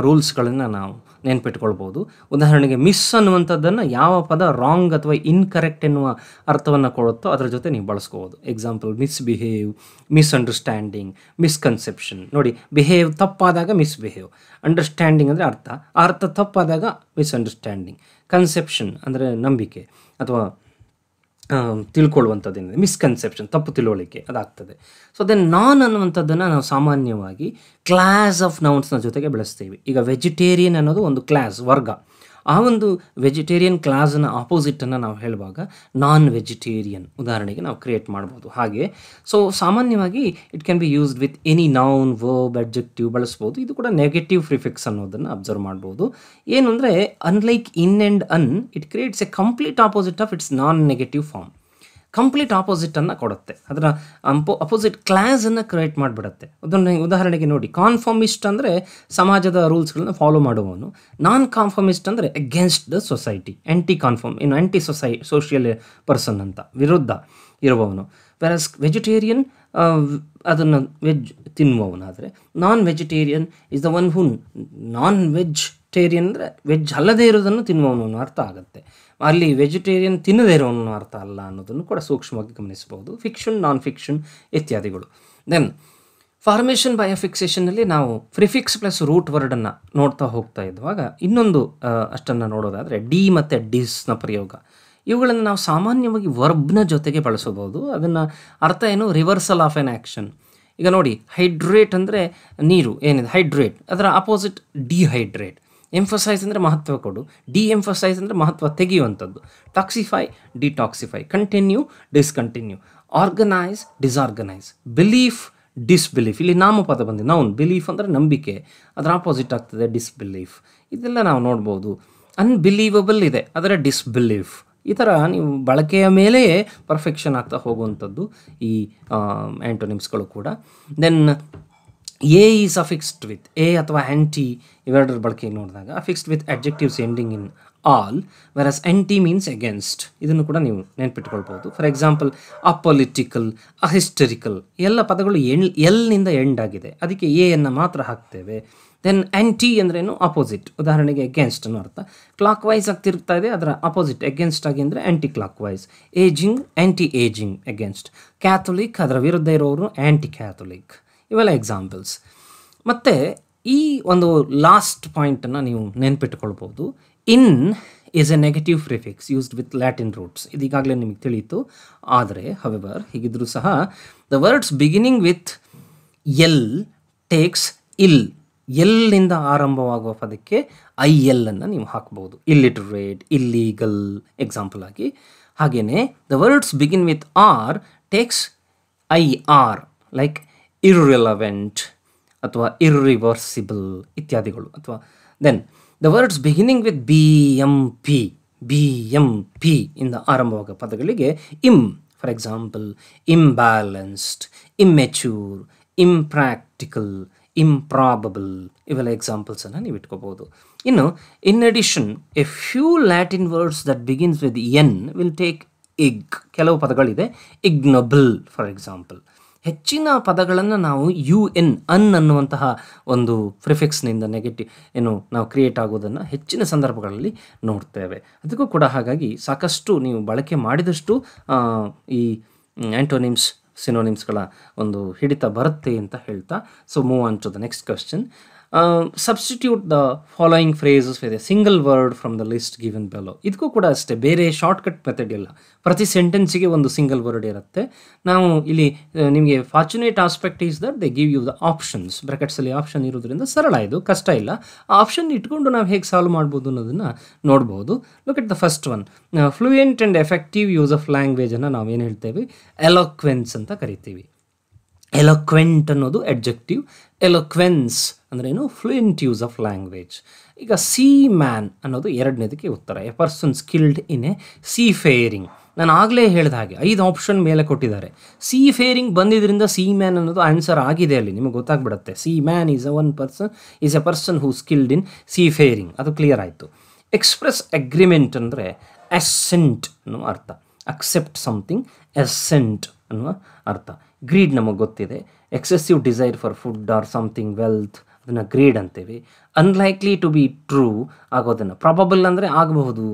Speaker 1: ರೂಲ್ಸ್ಗಳನ್ನು ನಾವು ನೆನ್ಪಿಟ್ಕೊಳ್ಬೋದು ಉದಾಹರಣೆಗೆ ಮಿಸ್ ಅನ್ನುವಂಥದ್ದನ್ನು ಯಾವ ಪದ ರಾಂಗ್ ಅಥವಾ ಇನ್ಕರೆಕ್ಟ್ ಎನ್ನುವ ಅರ್ಥವನ್ನು ಕೊಡುತ್ತೋ ಅದರ ಜೊತೆ ನೀವು ಬಳಸ್ಕೋಬೋದು ಎಕ್ಸಾಂಪಲ್ ಮಿಸ್ಬಿಹೇವ್ ಮಿಸ್ಅಂಡರ್ಸ್ಟ್ಯಾಂಡಿಂಗ್ ಮಿಸ್ಕನ್ಸೆಪ್ಷನ್ ನೋಡಿ ಬಿಹೇವ್ ತಪ್ಪಾದಾಗ ಮಿಸ್ಬಿಹೇವ್ ಅಂಡರ್ಸ್ಟ್ಯಾಂಡಿಂಗ್ ಅಂದರೆ ಅರ್ಥ ಅರ್ಥ ತಪ್ಪಾದಾಗ ಮಿಸ್ಅಂಡರ್ಸ್ಟ್ಯಾಂಡಿಂಗ್ ಕನ್ಸೆಪ್ಷನ್ ಅಂದರೆ ನಂಬಿಕೆ ಅಥವಾ ತಿಳ್ಕೊಳ್ಳುವಂಥದ್ದು ಮಿಸ್ಕನ್ಸೆಪ್ಷನ್ ತಪ್ಪು ತಿಳುವಳಿಕೆ ಅದಾಗ್ತದೆ ಸೊ ದೆನ್ ನಾನ್ ಅನ್ನುವಂಥದ್ದನ್ನು ನಾವು ಸಾಮಾನ್ಯವಾಗಿ ಕ್ಲಾಸ್ ಆಫ್ ನೌನ್ಸ್ನ ಜೊತೆಗೆ ಬೆಳೆಸ್ತೀವಿ ಈಗ ವೆಜಿಟೇರಿಯನ್ ಅನ್ನೋದು ಒಂದು ಕ್ಲಾಸ್ ವರ್ಗ ಆ ಒಂದು ವೆಜಿಟೇರಿಯನ್ ಕ್ಲಾಸ್ನ ಆಪೋಸಿಟನ್ನು ನಾವು ಹೇಳುವಾಗ ನಾನ್ ವೆಜಿಟೇರಿಯನ್ ಉದಾಹರಣೆಗೆ ನಾವು ಕ್ರಿಯೇಟ್ ಮಾಡ್ಬೋದು ಹಾಗೆ ಸೊ ಸಾಮಾನ್ಯವಾಗಿ it can be used with any noun verb objective ಬಳಸ್ಬೋದು ಇದು ಕೂಡ ನೆಗೆಟಿವ್ ಪ್ರಿಫಿಕ್ಸ್ ಅನ್ನೋದನ್ನು ಅಬ್ಸರ್ವ್ ಮಾಡ್ಬೋದು ಏನು ಅಂದರೆ unlike in and un it creates a complete opposite of its non negative form complete ಆಪೋಸಿಟನ್ನು ಕೊಡುತ್ತೆ ಅದರ ಅಂಪೋ ಅಪೋಸಿಟ್ ಕ್ಲಾಸನ್ನು ಕ್ರಿಯೇಟ್ ಮಾಡಿಬಿಡುತ್ತೆ ಅದನ್ನು ಉದಾಹರಣೆಗೆ ನೋಡಿ ಕಾನ್ಫಾರ್ಮಿಸ್ಟ್ ಅಂದರೆ ಸಮಾಜದ ರೂಲ್ಸ್ಗಳನ್ನ ಫಾಲೋ ಮಾಡುವವನು ನಾನ್ ಕಾನ್ಫಾರ್ಮಿಸ್ಟ್ ಅಂದರೆ against the society anti conform in anti ಸೊಸೈ ಸೋಷಿಯಲ್ ಪರ್ಸನ್ ಅಂತ ವಿರುದ್ಧ ಇರುವವನು ವೆರಸ್ ವೆಜಿಟೇರಿಯನ್ ಅದನ್ನು ವೆಜ್ ತಿನ್ನುವವನಾದರೆ non vegetarian is the one who non veg vegetarian ಅಂದರೆ ವೆಜ್ ಅಲ್ಲದೇ ಇರೋದನ್ನು ತಿನ್ನುವವನು ಅರ್ಥ ಆಗುತ್ತೆ ಅಲ್ಲಿ ವೆಜಿಟೇರಿಯನ್ ತಿನ್ನದೇ ಇರೋನು ಅರ್ಥ ಅಲ್ಲ ಅನ್ನೋದನ್ನು ಕೂಡ ಸೂಕ್ಷ್ಮವಾಗಿ ಗಮನಿಸಬಹುದು ಫಿಕ್ಷನ್ ನಾನ್ ಫಿಕ್ಷನ್ ಇತ್ಯಾದಿಗಳು ದೆನ್ ಫಾರ್ಮೇಷನ್ ಬೈ ನಾವು ಪ್ರಿಫಿಕ್ಸ್ ಪ್ಲಸ್ ರೂಟ್ ವರ್ಡನ್ನು ನೋಡ್ತಾ ಹೋಗ್ತಾ ಇದ್ದಾಗ ಇನ್ನೊಂದು ಅಷ್ಟನ್ನು ನೋಡೋದಾದರೆ ಡಿ ಮತ್ತು ಡಿಸ್ನ ಪ್ರಯೋಗ ಇವುಗಳನ್ನು ನಾವು ಸಾಮಾನ್ಯವಾಗಿ ವರ್ಬ್ನ ಜೊತೆಗೆ ಬಳಸಬಹುದು ಅದನ್ನು ಅರ್ಥ ಏನು ರಿವರ್ಸಲ್ ಆಫ್ ಎನ್ ಆ್ಯಕ್ಷನ್ ಈಗ ನೋಡಿ ಹೈಡ್ರೇಟ್ ಅಂದರೆ ನೀರು ಏನಿದೆ ಹೈಡ್ರೇಟ್ ಅದರ ಅಪೋಸಿಟ್ ಡಿಹೈಡ್ರೇಟ್ ಎಂಫಸೈಸ್ ಅಂದರೆ ಮಹತ್ವ ಕೊಡು ಡಿ ಎಂಫಸೈಸ್ ಅಂದರೆ ಮಹತ್ವ ತೆಗೆಯುವಂಥದ್ದು toxify detoxify continue discontinue organise disorganise belief disbelief ಇಲ್ಲಿ ನಾಮಪದ ಬಂದಿದೆ ನೌನ್ ಬಿಲೀಫ್ ಅಂದರೆ ನಂಬಿಕೆ ಅದರ ಆಪೋಸಿಟ್ ಆಗ್ತದೆ ಡಿಸ್ಬಿಲೀಫ್ ಇದೆಲ್ಲ ನಾವು ನೋಡ್ಬೋದು ಅನ್ಬಿಲೀವಬಲ್ ಇದೆ ಅದರ ಡಿಸ್ಬಿಲೀಫ್ ಈ ಥರ ನೀವು ಬಳಕೆಯ ಮೇಲೆಯೇ ಪರ್ಫೆಕ್ಷನ್ ಆಗ್ತಾ ಹೋಗುವಂಥದ್ದು ಈ ಆ್ಯಂಟೋನಿಮ್ಸ್ಗಳು ಕೂಡ then a is affixed with a ಅಥವಾ ಆ್ಯಂಟಿ ಇವೆರಡರ ಬಳಕೆ ನೋಡಿದಾಗ affixed with adjectives ending in all whereas ಟಿ ಮೀನ್ಸ್ ಎಗೇನ್ಸ್ಟ್ ಇದನ್ನು ಕೂಡ ನೀವು ನೆನ್ಪಿಟ್ಕೊಳ್ಬೋದು ಫಾರ್ ಎಕ್ಸಾಂಪಲ್ ಅಪೊಲಿಟಿಕಲ್ ಅಹಿಸ್ಟರಿಕಲ್ ಎಲ್ಲ ಪದಗಳು ಎಂಡ್ ಎಲ್ನಿಂದ ಎಂಡ್ ಆಗಿದೆ ಅದಕ್ಕೆ ಎ ಅನ್ನು ಮಾತ್ರ ಹಾಕ್ತೇವೆ ದೆನ್ ಆ್ಯಂಟಿ ಅಂದ್ರೇನು ಅಪೋಸಿಟ್ ಉದಾಹರಣೆಗೆ ಎಗೇನ್ಸ್ಟ್ ಅನ್ನೋ ಅರ್ಥ ಕ್ಲಾಕ್ ವೈಸ್ ಆಗಿ ತಿರುಗ್ತಾ ಇದೆ ಅದರ ಅಪೋಸಿಟ್ ಎಗೇನ್ಸ್ಟ್ ಆಗಿ ಅಂದರೆ anti clockwise ageing anti ageing against Catholic ಅದರ ವಿರುದ್ಧ ಇರೋರು ಆ್ಯಂಟಿ ಕ್ಯಾಥೊಲಿಕ್ ಇವೆಲ್ಲ ಎಕ್ಸಾಂಪಲ್ಸ್ ಮತ್ತು ಈ ಒಂದು ಲಾಸ್ಟ್ ಪಾಯಿಂಟನ್ನು ನೀವು ನೆನ್ಪಿಟ್ಕೊಳ್ಬೋದು in is a negative prefix used with Latin roots ಇದೀಗಾಗಲೇ ನಿಮಗೆ ತಿಳಿಯಿತು ಆದರೆ ಹವೆವರ್ ಹೀಗಿದ್ರೂ ಸಹ the words beginning with L takes il ಎಲ್ಲಿಂದ ಆರಂಭವಾಗುವ ಪದಕ್ಕೆ ಐ ಎಲ್ ಅನ್ನು ನೀವು ಹಾಕ್ಬೋದು ಇಲ್ಲಿಟ್ರೇಟ್ ಇಲ್ಲೀಗಲ್ ಎಕ್ಸಾಂಪಲ್ ಆಗಿ ಹಾಗೆಯೇ the words begin with R takes I R like irrelevant ಅಥವಾ ಇರ್ರಿವರ್ಸಿಬಲ್ ಇತ್ಯಾದಿಗಳು ಅಥವಾ then the words beginning with B M P B M P ಇಂದ ಆರಂಭವಾಗುವ ಪದಗಳಿಗೆ im for example imbalanced immature impractical improbable ಇವೆಲ್ಲ ಎಕ್ಸಾಂಪಲ್ಸನ್ನು ನೀವು ಇಟ್ಕೋಬೋದು ಇನ್ನು in addition a few Latin words that begins with N will take ig ಕೆಲವು ಪದಗಳಿದೆ ಇಗ್ನೊಬಲ್ ಫಾರ್ ಎಕ್ಸಾಂಪಲ್ ಹೆಚ್ಚಿನ ಪದಗಳನ್ನು ನಾವು ಯು ಎನ್ ಅನ್ ಅನ್ನುವಂತಹ ಒಂದು ಪ್ರಿಫಿಕ್ಸ್ನಿಂದ ನೆಗೆಟಿವ್ ಏನು ನಾವು ಕ್ರಿಯೇಟ್ ಆಗೋದನ್ನು ಹೆಚ್ಚಿನ ಸಂದರ್ಭಗಳಲ್ಲಿ ನೋಡ್ತೇವೆ ಅದಕ್ಕೂ ಕೂಡ ಹಾಗಾಗಿ ಸಾಕಷ್ಟು ನೀವು ಬಳಕೆ ಮಾಡಿದಷ್ಟು ಈ ಆ್ಯಂಟೋನಿಮ್ಸ್ ಸಿನೋನಿಮ್ಸ್ಗಳ ಒಂದು ಹಿಡಿತ ಬರುತ್ತೆ ಅಂತ ಹೇಳ್ತಾ so move on to the next question substitute the following phrases ಇದೆ single single word from list list given below ಇದಕ್ಕೂ ಕೂಡ ಅಷ್ಟೇ ಬೇರೆ ಶಾರ್ಟ್ಕಟ್ ಮೆಥಡ್ ಇಲ್ಲ ಪ್ರತಿ ಸೆಂಟೆನ್ಸಿಗೆ ಒಂದು ಸಿಂಗಲ್ ವರ್ಡ್ ಇರುತ್ತೆ ನಾವು ಇಲ್ಲಿ ನಿಮಗೆ fortunate aspect is that they give you the options ಬ್ರೆಕೆಟ್ಸಲ್ಲಿ ಆಪ್ಷನ್ ಇರೋದ್ರಿಂದ ಸರಳ ಇದು ಕಷ್ಟ ಇಲ್ಲ ಆ ಆಪ್ಷನ್ ಇಟ್ಕೊಂಡು ನಾವು ಹೇಗೆ ಸಾಲ್ವ್ ಮಾಡ್ಬೋದು ಅನ್ನೋದನ್ನು ನೋಡ್ಬೋದು look at the first one fluent and effective use of ಲ್ಯಾಂಗ್ವೇಜನ್ನು ನಾವು ಏನು ಹೇಳ್ತೇವೆ ಎಲೋಕ್ವೆನ್ಸ್ ಅಂತ ಕರಿತೀವಿ ಎಲೊಕ್ವೆಂಟ್ ಅನ್ನೋದು ಎಡ್ಜೆಕ್ಟಿವ್ ಎಲೊಕ್ವೆನ್ಸ್ ಅಂದ್ರೇನು ಫ್ಲೂಯೆಂಟ್ ಯೂಸ್ ಆಫ್ ಲ್ಯಾಂಗ್ವೇಜ್ ಈಗ ಸಿ ಮ್ಯಾನ್ ಅನ್ನೋದು ಎರಡನೇದಕ್ಕೆ ಉತ್ತರ a person skilled in a seafaring ನಾನು ಆಗಲೇ ಹೇಳಿದ ಹಾಗೆ ಐದು ಆಪ್ಷನ್ ಮೇಲೆ ಕೊಟ್ಟಿದ್ದಾರೆ ಸಿ ಫೇರಿಂಗ್ ಬಂದಿದ್ದರಿಂದ ಸಿ ಮ್ಯಾನ್ ಅನ್ನೋದು ಆನ್ಸರ್ ಆಗಿದೆ ಅಲ್ಲಿ ನಿಮಗೆ ಗೊತ್ತಾಗ್ಬಿಡುತ್ತೆ seaman is a one person is a person who skilled in seafaring ಅದು ಕ್ಲಿಯರ್ ಆಯಿತು ಎಕ್ಸ್ಪ್ರೆಸ್ ಅಗ್ರಿಮೆಂಟ್ ಅಂದರೆ ಅಸೆಂಟ್ ಅನ್ನುವ ಅರ್ಥ ಅಕ್ಸೆಪ್ಟ್ ಸಮಥಿಂಗ್ ಅಸೆಂಟ್ ಅನ್ನುವ ಅರ್ಥ ಗ್ರೀಡ್ ನಮಗೆ ಗೊತ್ತಿದೆ excessive desire for food or something wealth ಅದನ್ನು ಗ್ರೀಡ್ ಅಂತೀವಿ ಅನ್ಲೈಕ್ಲಿ ಟು ಬಿ ಟ್ರೂ ಆಗೋದನ್ನು ಪ್ರಾಬಬಲ್ ಅಂದರೆ ಆಗಬಹುದು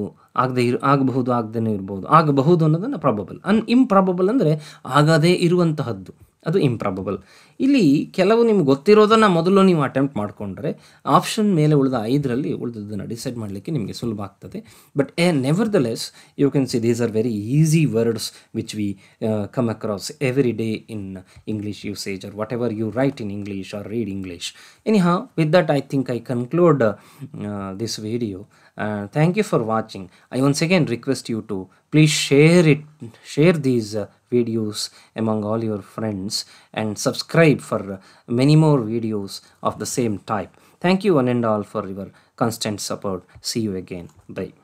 Speaker 1: ಆಗದೆ ಇರು ಆಗಬಹುದು ಆಗದೇ ಇರ್ಬೋದು ಆಗಬಹುದು ಅನ್ನೋದನ್ನು ಪ್ರಾಬಬಲ್ ಅನ್ ಇಂಪ್ರಾಬಬಲ್ ಅಂದರೆ ಆಗದೇ ಇರುವಂತಹದ್ದು ಅದು ಇಂಪ್ರಾಬಬಲ್ ಇಲ್ಲಿ ಕೆಲವು ನಿಮ್ಗೆ ಗೊತ್ತಿರೋದನ್ನು ಮೊದಲು ನೀವು ಅಟೆಂಪ್ಟ್ ಮಾಡಿಕೊಂಡ್ರೆ ಆಪ್ಷನ್ ಮೇಲೆ ಉಳಿದ ಐದರಲ್ಲಿ ಉಳಿದದನ್ನು ಡಿಸೈಡ್ ಮಾಡಲಿಕ್ಕೆ ನಿಮಗೆ ಸುಲಭ ಆಗ್ತದೆ but a nevertheless you can see these are very easy words which we come across every day in English usage or whatever you write in English or read English anyhow with that I think I conclude this video thank you for watching I once again request you to please share it share these uh, videos among all your friends and subscribe for many more videos of the same type thank you one and all for your constant support see you again bye